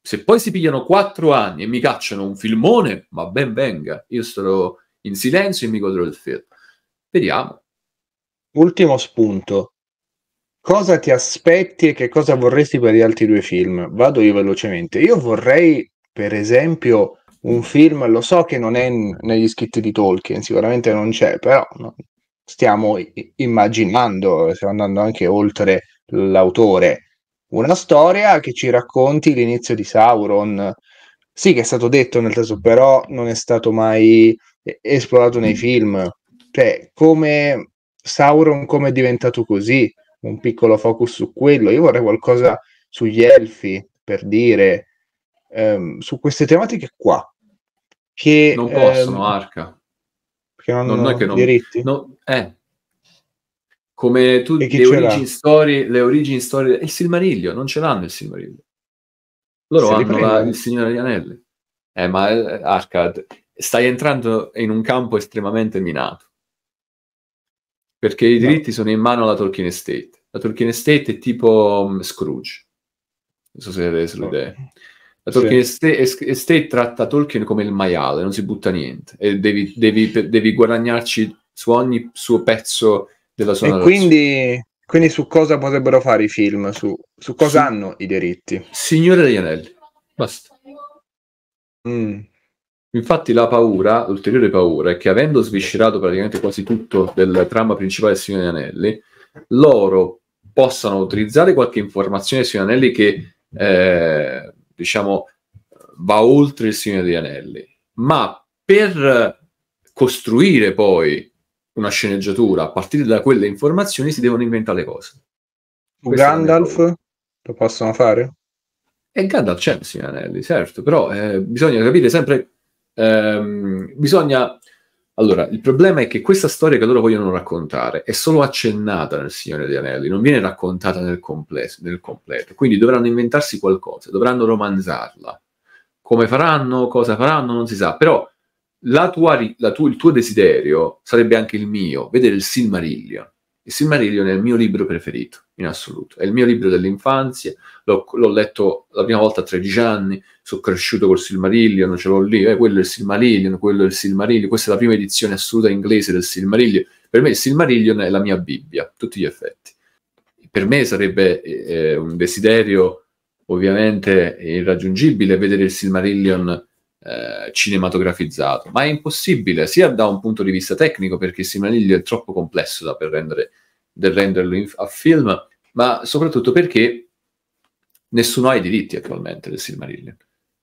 se poi si pigliano quattro anni e mi cacciano un filmone, ma ben venga, io starò in silenzio e mi godrò il film. Vediamo. Ultimo spunto. Cosa ti aspetti e che cosa vorresti per gli altri due film? Vado io velocemente. Io vorrei, per esempio, un film, lo so che non è negli scritti di Tolkien, sicuramente non c'è, però no, stiamo immaginando, stiamo andando anche oltre l'autore, una storia che ci racconti l'inizio di Sauron. Sì, che è stato detto nel testo, però non è stato mai esplorato nei film. Cioè, come Sauron come è diventato così? Un piccolo focus su quello. Io vorrei qualcosa sugli elfi, per dire, ehm, su queste tematiche qua. Che, non possono, ehm, Arca perché non, non hanno non, diritti. No, eh. Come tu, le origin, story, le origin storie, il Silmarillo, non ce l'hanno il Silmariglio. Loro Se hanno la, il Signore degli Anelli. Eh, ma eh, Arcad, stai entrando in un campo estremamente minato. Perché i diritti no. sono in mano alla Tolkien Estate. La Tolkien Estate è tipo um, Scrooge. Non so se avete l'idea. Okay. La Tolkien sì. Estate, estate tratta Tolkien come il maiale, non si butta niente e devi, devi, devi guadagnarci su ogni suo pezzo della sua e narrazione. Quindi, quindi su cosa potrebbero fare i film? Su, su cosa sì. hanno i diritti? Signore degli Anelli, basta. Mm. Infatti la paura, l'ulteriore paura, è che avendo sviscerato praticamente quasi tutto del trama principale del Signore degli Anelli, loro possano utilizzare qualche informazione sui anelli che eh, diciamo, va oltre il Signore degli Anelli, ma per costruire poi una sceneggiatura a partire da quelle informazioni si devono inventare le cose. Questa Gandalf lo possono fare? E Gandalf c'è il Signore degli Anelli, certo, però eh, bisogna capire sempre, ehm, bisogna allora, il problema è che questa storia che loro vogliono raccontare è solo accennata nel Signore degli Anelli, non viene raccontata nel, complesso, nel completo, quindi dovranno inventarsi qualcosa, dovranno romanzarla. Come faranno, cosa faranno, non si sa, però la tua, la tu, il tuo desiderio sarebbe anche il mio, vedere il Silmarillion. Il Silmarillion è il mio libro preferito, in assoluto. È il mio libro dell'infanzia, l'ho, l'ho letto la prima volta a 13 anni, sono cresciuto col Silmarillion, ce l'ho lì, eh, quello è il Silmarillion, quello è il Silmarillion, questa è la prima edizione assoluta inglese del Silmarillion. Per me il Silmarillion è la mia Bibbia, a tutti gli effetti. Per me sarebbe eh, eh un desiderio ovviamente irraggiungibile vedere il Silmarillion eh, cinematografizzato, ma è impossibile sia da un punto di vista tecnico perché Simoniglio è troppo complesso da per rendere, del renderlo in, a film, ma soprattutto perché nessuno ha i diritti attualmente del Silmarillion,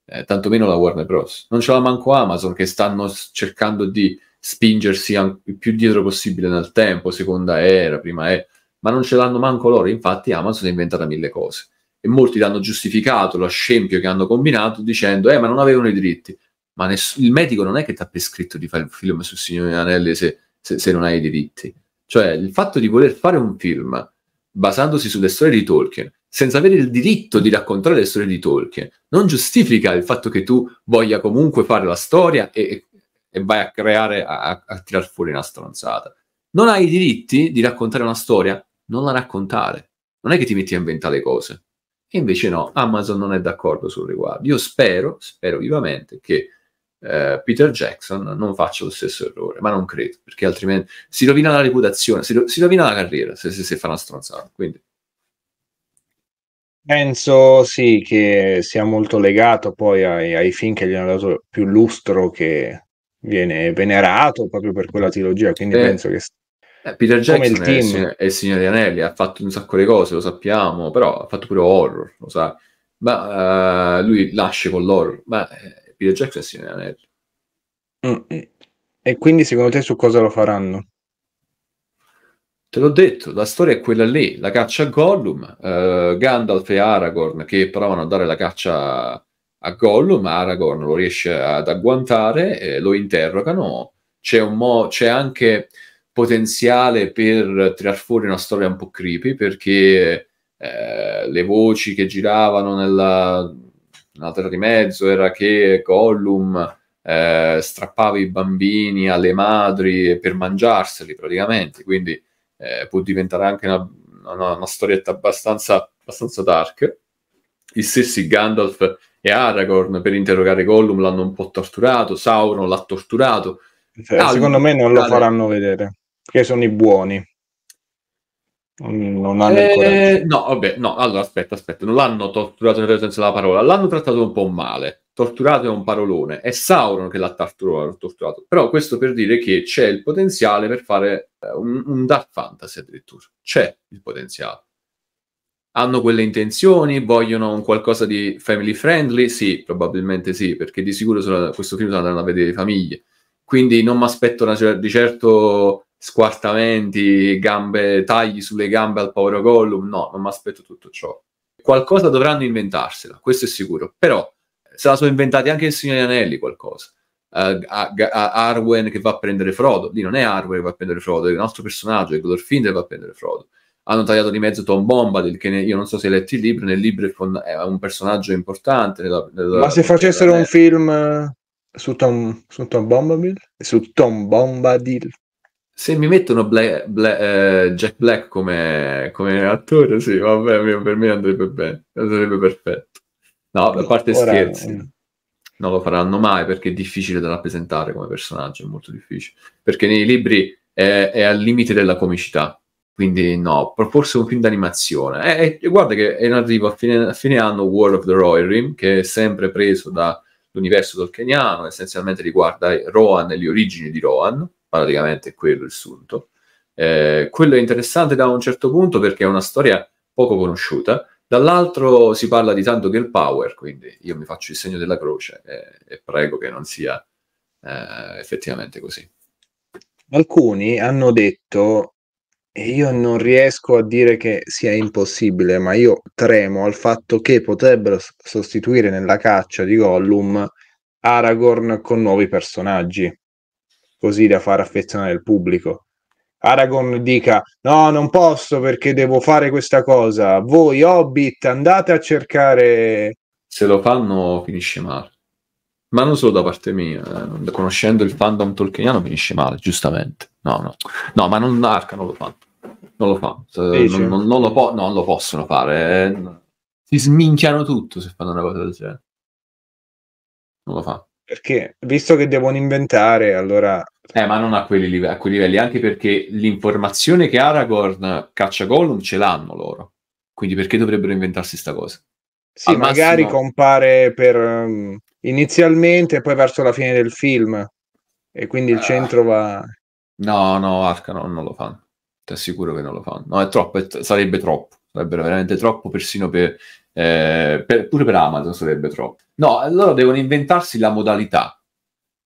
eh, tantomeno la Warner Bros. Non ce l'ha manco Amazon che stanno cercando di spingersi an- il più dietro possibile nel tempo, seconda era, prima era, ma non ce l'hanno manco loro, infatti Amazon è inventata mille cose e molti l'hanno giustificato, lo scempio che hanno combinato dicendo eh ma non avevano i diritti, ma ness- il medico non è che ti ha prescritto di fare un film su Signore Anelli se, se, se, non hai i diritti, cioè il fatto di voler fare un film basandosi sulle storie di Tolkien senza avere il diritto di raccontare le storie di Tolkien non giustifica il fatto che tu voglia comunque fare la storia e, e vai a creare, a, a tirar fuori una stronzata. Non hai i diritti di raccontare una storia? Non la raccontare. Non è che ti metti a inventare cose e invece no, Amazon non è d'accordo sul riguardo. Io spero, spero vivamente che eh, Peter Jackson non faccia lo stesso errore, ma non credo, perché altrimenti si rovina la reputazione, si, ro- si rovina la carriera se, se, se fa una stronzata. Quindi. Penso sì che sia molto legato poi ai, ai film che gli hanno dato più lustro che viene venerato proprio per quella trilogia, quindi eh, penso che eh, Peter Jackson è il, signor, è il Signore Anelli, ha fatto un sacco di cose, lo sappiamo, però ha fatto pure horror, lo sai. Ma uh, lui nasce con l'horror, ma eh, Peter Jackson è il Signore Anelli. Mm, mm E quindi secondo te su cosa lo faranno? Te l'ho detto, la storia è quella lì, la caccia a Gollum, uh, Gandalf e Aragorn che provano a dare la caccia a Gollum, Aragorn lo riesce ad agguantare, eh, lo interrogano, c'è, mo- c'è anche potenziale per tirar fuori una storia un po' creepy perché eh, le voci che giravano nella, nella terra di mezzo era che Gollum eh, strappava i bambini alle madri per mangiarseli praticamente, quindi eh, può diventare anche una, una, una storietta abbastanza, abbastanza dark. I stessi Gandalf e Aragorn per interrogare Gollum l'hanno un po' torturato, Sauron l'ha torturato, cioè, no, secondo me non lo faranno vedere, perché sono i buoni. Non hanno eh, No, vabbè, no, allora aspetta, aspetta, non l'hanno torturato nel senso della parola, l'hanno trattato un po' male. Torturato è un parolone, è Sauron che l'ha torturato. Però questo per dire che c'è il potenziale per fare eh, un, un dark fantasy addirittura. C'è il potenziale. Hanno quelle intenzioni, vogliono un qualcosa di family friendly? Sì, probabilmente sì, perché di sicuro sono, questo film lo andranno a vedere le famiglie quindi non mi aspetto di certo squartamenti, gambe, tagli sulle gambe al povero Gollum, no, non mi aspetto tutto ciò. Qualcosa dovranno inventarsela, questo è sicuro, però eh, se la sono inventati anche il Signore Anelli qualcosa. Uh, a, a, Arwen che va a prendere Frodo, lì non è Arwen che va a prendere Frodo, è un altro personaggio, è Godorfin che va a prendere Frodo. Hanno tagliato di mezzo Tom Bombadil, che ne, io non so se hai letto il libro, nel libro è, un personaggio importante. Nella, nella, Ma se facessero un film su Tom, su Tom Bombadil? Su Tom Bombadil. Se mi mettono Bla- Bla- eh, Jack Black come, come, attore, sì, vabbè, per me andrebbe bene, sarebbe perfetto. No, a parte Ora, scherzi, ehm... non lo faranno mai perché è difficile da rappresentare come personaggio, è molto difficile. Perché nei libri è, è al limite della comicità, quindi no, forse un film d'animazione. E, eh, e eh, guarda che è in arrivo a fine, a fine anno War of the Royal Rim, che è sempre preso da l'universo tolkieniano, essenzialmente riguarda Rohan e le origini di Rohan, praticamente è quello il sunto. Eh, quello è interessante da un certo punto perché è una storia poco conosciuta, dall'altro si parla di tanto girl power, quindi io mi faccio il segno della croce e, e prego che non sia eh, effettivamente così. Alcuni hanno detto e io non riesco a dire che sia impossibile, ma io tremo al fatto che potrebbero sostituire nella caccia di Gollum Aragorn con nuovi personaggi, così da far affezionare il pubblico. Aragorn dica no, non posso perché devo fare questa cosa. Voi Hobbit andate a cercare... Se lo fanno finisce male. Ma non solo da parte mia, eh. conoscendo il fandom tolkieniano finisce male, giustamente. No, no. No, ma non Arca non lo fanno non lo fa, non, non, non, lo po- non, lo possono fare. Eh, si sminchiano tutto se fanno una cosa del genere. Non lo fa. Perché? Visto che devono inventare, allora... Eh, ma non a, live- livelli, anche perché l'informazione che Aragorn caccia Gollum ce l'hanno loro. Quindi perché dovrebbero inventarsi sta cosa? Sì, Al magari massimo... compare per, um, inizialmente e poi verso la fine del film. E quindi il uh, centro va... No, no, Arca non, non lo fanno ti assicuro che non lo fanno. No, è troppo, è t- sarebbe troppo, sarebbe veramente troppo, persino per, eh, per, pure per Amazon sarebbe troppo. No, loro devono inventarsi la modalità,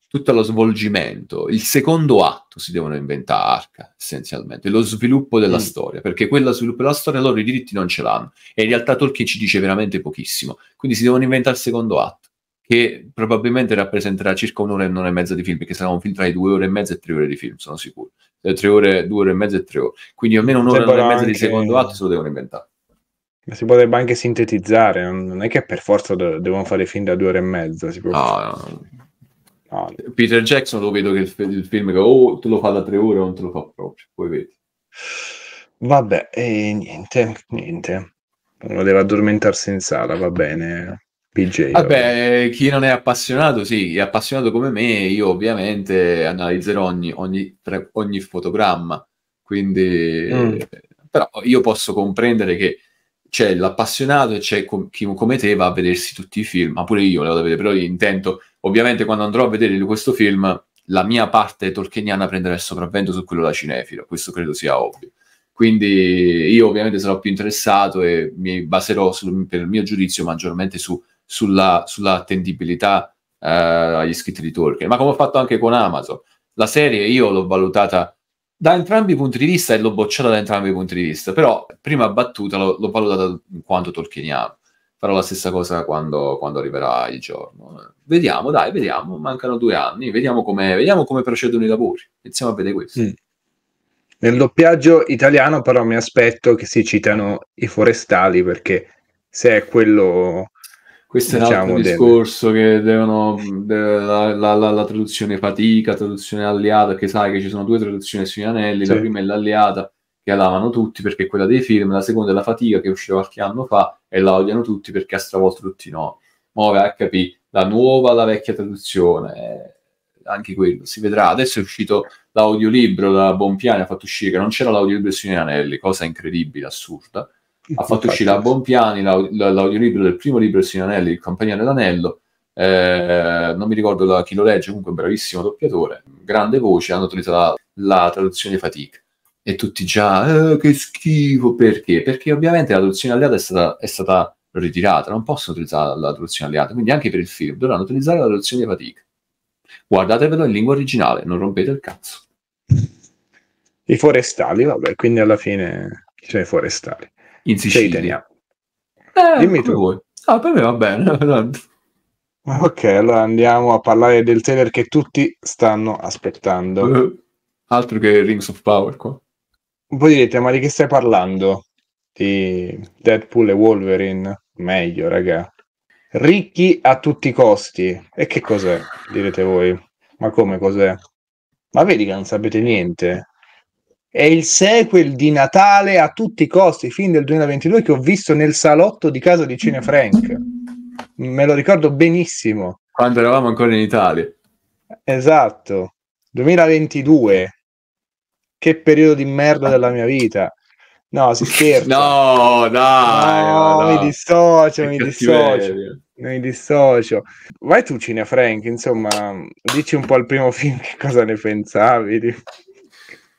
tutto lo svolgimento, il secondo atto si devono inventare Arca, essenzialmente, lo sviluppo della mm. storia, perché quello sviluppo della storia loro i diritti non ce l'hanno e in realtà Tolkien ci dice veramente pochissimo, quindi si devono inventare il secondo atto che probabilmente rappresenterà circa un'ora e un'ora e mezza di film, perché sarà un film tra i due ore e mezza e tre ore di film, sono sicuro. Eh, tre ore, due ore e mezza e tre ore. Quindi almeno un'ora, un'ora e mezza anche... di secondo atto se lo devono inventare. Ma si potrebbe anche sintetizzare, non è che per forza devono fare film da due ore e mezza. Si può... no, no. no. Peter Jackson lo vedo che il, il film che o oh, te lo fa da tre ore o non te lo fa proprio, poi vedi. Vabbè, e niente, niente. deve addormentarsi in sala, va bene PJ. Vabbè, chi non è appassionato, sì, è appassionato come me, io ovviamente analizzerò ogni, ogni, ogni fotogramma, quindi... Mm. Però io posso comprendere che c'è l'appassionato e c'è chi come te va a vedersi tutti i film, ma pure io le vado a vedere, però io intento, ovviamente quando andrò a vedere questo film, la mia parte tolkieniana prenderà il sopravvento su quello da cinefilo, questo credo sia ovvio. Quindi io ovviamente sarò più interessato e mi baserò sul, per il mio giudizio maggiormente su sulla, sulla attendibilità eh, agli iscritti di Tolkien, ma come ho fatto anche con Amazon. La serie io l'ho valutata da entrambi i punti di vista e l'ho bocciata da entrambi i punti di vista, però prima battuta l'ho, l'ho valutata in quanto tolkieniano. Farò la stessa cosa quando, quando, arriverà il giorno. Vediamo, dai, vediamo, mancano due anni, vediamo come, vediamo come procedono i lavori. Iniziamo a vedere questo. Mm. Nel doppiaggio italiano però mi aspetto che si citano i forestali perché se è quello questo diciamo è un diciamo altro delle... discorso che devono la, la, la, la, traduzione fatica, traduzione alleata, che sai che ci sono due traduzioni sui anelli, sì. la prima è l'alleata che alavano tutti perché è quella dei film, la seconda è la fatica che usciva qualche anno fa e la odiano tutti perché ha stravolto tutti no. Muove eh, HP, la nuova, la vecchia traduzione, eh, anche quello si vedrà. Adesso è uscito l'audiolibro da Bonpiani, ha fatto uscire che non c'era l'audiolibro sui anelli, cosa incredibile, assurda ha fatto uscire a Bonpiani l'audiolibro del primo libro del Signor Anelli, Il Compagnia dell'Anello. Eh, non mi ricordo la, chi lo legge, comunque un bravissimo doppiatore, grande voce, hanno utilizzato la, la traduzione fatica. E tutti già, eh, che schifo, perché? Perché ovviamente la traduzione alleata è stata, è stata ritirata, non possono utilizzare la traduzione alleata, quindi anche per il film dovranno utilizzare la traduzione fatica. Guardatevelo in lingua originale, non rompete il cazzo. I forestali, vabbè, quindi alla fine ci sono i forestali in Sicilia. Eh, Dimmi tu. Vuoi. Ah, per me va bene. ok, allora andiamo a parlare del trailer che tutti stanno aspettando. Uh, altro che Rings of Power qua. Voi direte, ma di che stai parlando? Di Deadpool e Wolverine? Meglio, raga. Ricchi a tutti i costi. E che cos'è? Direte voi. Ma come cos'è? Ma vedi che non sapete niente è il sequel di Natale a tutti i costi, fin del 2022 che ho visto nel salotto di casa di Cine Frank. Me lo ricordo benissimo. Quando eravamo ancora in Italia. Esatto. 2022. Che periodo di merda della mia vita. No, si scherza. no, dai. No, no. mi dissocio, che mi cattiveria. dissocio. Mi dissocio. Vai tu, Cine Frank, insomma, dici un po' al primo film che cosa ne pensavi.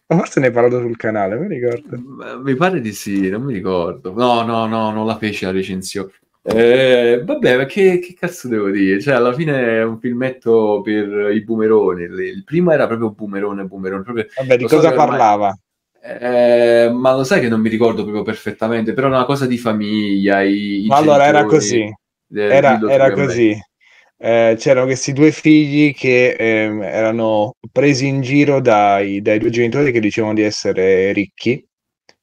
Ma forse ne hai parlato sul canale, mi ricordo. Eh, mi pare di sì, non mi ricordo. No, no, no, non la feci la recensione. Eh, vabbè, ma che, che, cazzo devo dire? Cioè, alla fine è un filmetto per i boomeroni. Il primo era proprio boomerone, boomerone. Proprio... Vabbè, di so cosa parlava? Ormai... Eh, ma lo sai che non mi ricordo proprio perfettamente, però era una cosa di famiglia. I, i allora era così. Eh, era, era così eh, c'erano questi due figli che ehm, erano presi in giro dai, dai, due genitori che dicevano di essere ricchi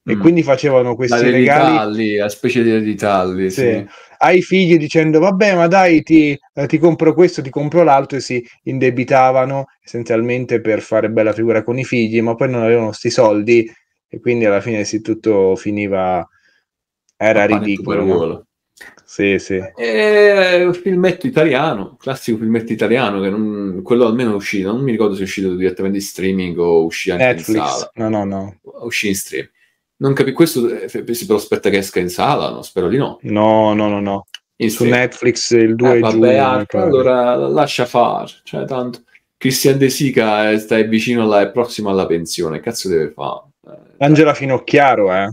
e mm. quindi facevano questi regali a specie di eredità sì. sì. ai figli dicendo vabbè ma dai ti, eh, ti, compro questo ti compro l'altro e si indebitavano essenzialmente per fare bella figura con i figli ma poi non avevano questi soldi e quindi alla fine si tutto finiva era ridicolo sì, sì. È un filmetto italiano, classico filmetto italiano, che non, quello almeno è uscito, non mi ricordo se è uscito direttamente in streaming o uscì anche Netflix. in sala. No, no, no. Uscì in streaming. Non capisco, questo eh, si prospetta che esca in sala? No, spero di no. No, no, no, no. In Su streaming. Netflix il 2 eh, vabbè, giugno. Arca, allora lascia fare, cioè tanto... Christian De Sica eh, sta vicino alla, è prossimo alla pensione, cazzo deve fare? Eh, Angela Finocchiaro, eh?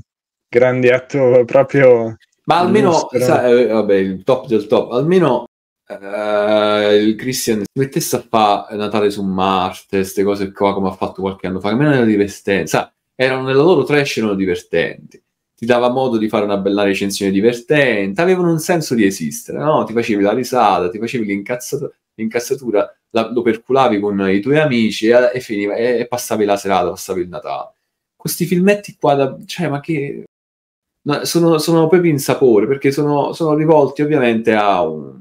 Grande attore, proprio ma almeno, sa, eh, vabbè, il top del top, almeno eh, il Christian si mettesse a fare Natale su Marte, queste cose qua come ha fatto qualche anno fa, almeno era divertente, sa, erano nella loro trash erano divertenti. Ti dava modo di fare una bella recensione divertente, avevano un senso di esistere, no? Ti facevi la risata, ti facevi l'incazzatura, l'incazzatura la, lo perculavi con i tuoi amici e, e, finiva, e, e passavi la serata, passavi il Natale. Questi filmetti qua, da, cioè, ma che sono, sono proprio in sapore perché sono, sono rivolti ovviamente a un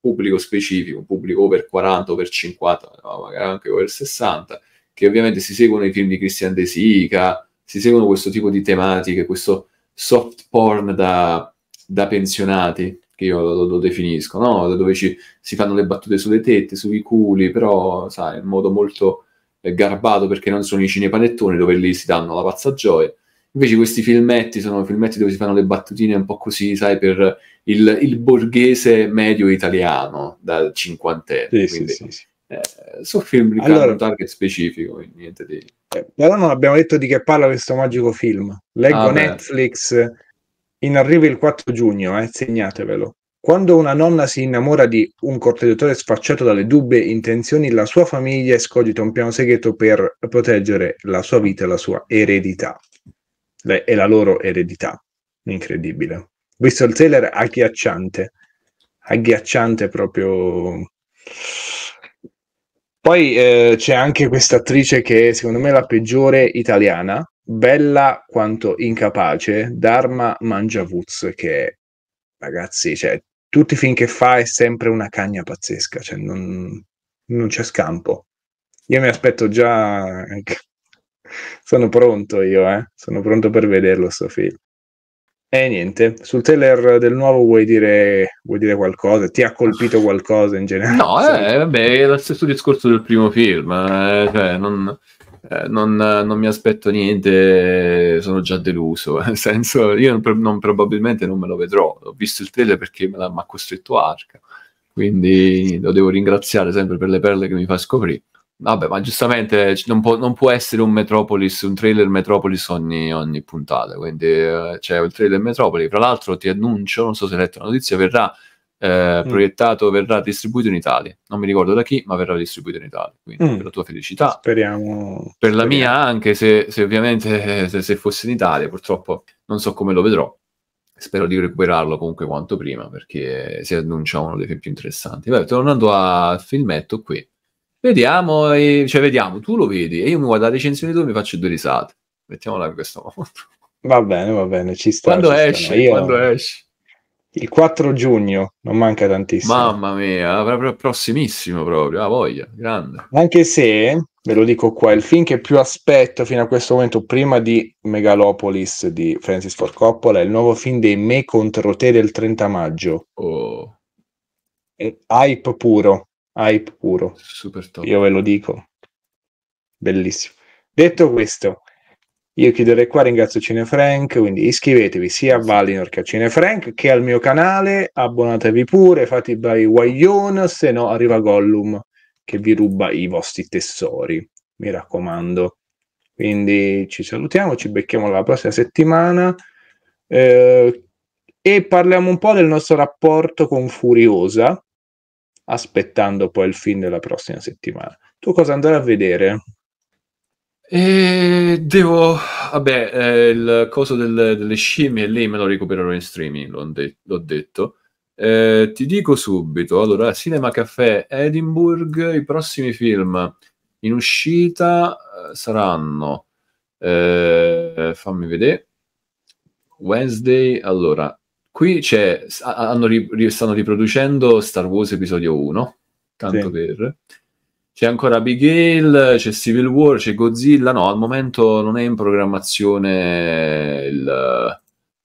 pubblico specifico, un pubblico over 40, over 50, no, magari anche over 60, che ovviamente si seguono i film di Christian De Sica, si seguono questo tipo di tematiche, questo soft porn da, da pensionati, che io lo, lo definisco, no? dove ci, si fanno le battute sulle tette, sui culi, però sai, in modo molto eh, garbato perché non sono i cinepanettoni dove lì si danno la pazza gioia, Invece questi filmetti sono filmetti dove si fanno le battutine un po' così, sai, per il, il borghese medio italiano dal cinquantenne. Sì, quindi, sì, sì, eh, sono film di allora, un target specifico, niente di... Eh, però non abbiamo detto di che parla questo magico film. Leggo ah, Netflix, beh. in arrivo il 4 giugno, eh, segnatevelo. Quando una nonna si innamora di un corteggiatore sfacciato dalle dubbie intenzioni, la sua famiglia escogita un piano segreto per proteggere la sua vita e la sua eredità le, è la loro eredità. Incredibile. Ho visto il trailer agghiacciante, agghiacciante proprio. Poi eh, c'è anche questa attrice che è, secondo me è la peggiore italiana, bella quanto incapace, Dharma Mangiavuz, che ragazzi, cioè, tutti i film che fa è sempre una cagna pazzesca, cioè non, non c'è scampo. Io mi aspetto già ecco, sono pronto io, eh? sono pronto per vederlo sto film. E niente, sul trailer del nuovo vuoi dire, vuoi dire qualcosa? Ti ha colpito qualcosa in generale? No, eh, vabbè, è lo stesso discorso del primo film, eh, cioè non, eh, non, non, mi aspetto niente, sono già deluso, nel senso io non, non, probabilmente non me lo vedrò, ho visto il trailer perché mi ha costretto Arca, quindi lo devo ringraziare sempre per le perle che mi fa scoprire. Vabbè, ma giustamente non può, non può, essere un Metropolis, un trailer Metropolis ogni, ogni puntata, quindi eh, c'è cioè, il trailer Metropolis. Tra l'altro ti annuncio, non so se hai letto la notizia, verrà eh, mm. proiettato, verrà distribuito in Italia. Non mi ricordo da chi, ma verrà distribuito in Italia. Quindi mm. per la tua felicità. Speriamo. Per speriamo. la mia anche, se, se ovviamente eh, se, se fosse in Italia, purtroppo non so come lo vedrò. Spero di recuperarlo comunque quanto prima, perché si annuncia uno dei film più interessanti. Vabbè, tornando al filmetto qui Vediamo, e, cioè vediamo, tu lo vedi e io mi guardo la recensione tu mi faccio due risate. Mettiamola in questo modo. Va bene, va bene, ci sta. Quando ci esce? io... Quando esce? Il 4 giugno, non manca tantissimo. Mamma mia, proprio prossimissimo proprio, ha voglia, grande. Anche se, ve lo dico qua, il film che più aspetto fino a questo momento, prima di Megalopolis di Francis Ford Coppola, è il nuovo film dei Me contro te del 30 maggio. Oh. È hype puro hype puro. Super top. Io ve lo dico. Bellissimo. Detto questo, io chiuderei qua, ringrazio Cinefrank, quindi iscrivetevi sia a Valinor che a Cinefrank che al mio canale, abbonatevi pure, fate i guaglione, se no arriva Gollum che vi ruba i vostri tessori, mi raccomando. Quindi ci salutiamo, ci becchiamo la prossima settimana eh, e parliamo un po' del nostro rapporto con Furiosa, aspettando poi il film della prossima settimana. Tu cosa andrai a vedere? E devo, vabbè, eh, il coso del, delle scimmie lì me lo recupererò in streaming, l'ho, de- l'ho detto. Eh, ti dico subito, allora, Cinema Café Edinburgh, i prossimi film in uscita eh, saranno, eh, fammi vedere, Wednesday, allora, Qui c'è, ri, stanno riproducendo Star Wars Episodio 1, tanto sì. per... C'è ancora Abigail, c'è Civil War, c'è Godzilla, no, al momento non è in programmazione il...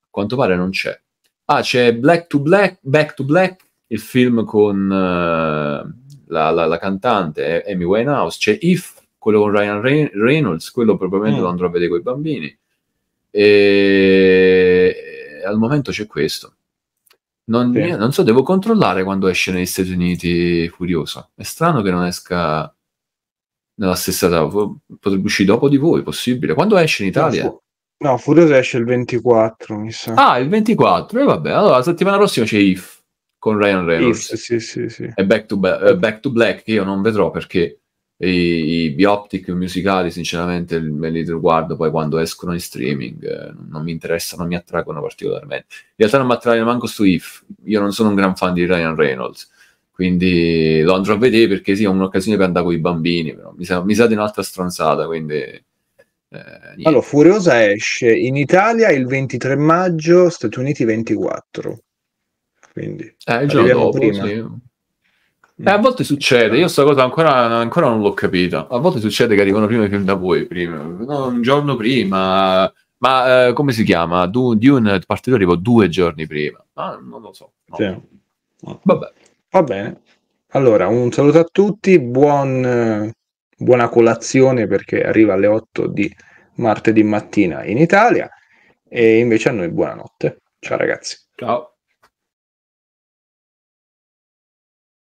quanto pare non c'è. Ah, c'è Black to Black, Back to Black, il film con uh, la, la, la, cantante eh, Amy Winehouse, c'è If, quello con Ryan Re- Reynolds, quello probabilmente mm. lo andrò a vedere con i bambini. E al momento c'è questo. Non, sì. non, so, devo controllare quando esce negli Stati Uniti Furioso. È strano che non esca nella stessa data. Potrebbe uscire dopo di voi, possibile. Quando esce in Italia? No, fu- no Furioso esce il 24, mi sa. Ah, il 24. E eh, vabbè, allora la settimana prossima c'è If con Ryan Reynolds. If, sì, sì, sì. E Back to, ba- eh, Back to Black che io non vedrò perché i, i bioptic musicali sinceramente me li riguardo poi quando escono in streaming eh, non mi interessano, non mi attraggono particolarmente in realtà non mi attraggono manco su If io non sono un gran fan di Ryan Reynolds quindi lo andrò a vedere perché sì, è un'occasione per andare con i bambini però mi sa, mi sa di un'altra stronzata quindi eh, allora, Furiosa esce in Italia il 23 maggio, Stati Uniti 24. Quindi eh, il giorno dopo, prima. Sì. Beh, a volte succede, io questa cosa ancora, ancora, non l'ho capita. A volte succede che arrivano prima i film da voi, prima. No, un giorno prima, ma eh, come si chiama? Du- Dune partito arrivo due giorni prima. Ma ah, non lo so. No. Sì. Vabbè. Va bene. Allora, un saluto a tutti, buon, buona colazione perché arriva alle 8 di martedì mattina in Italia e invece a noi buonanotte. Ciao ragazzi. Ciao.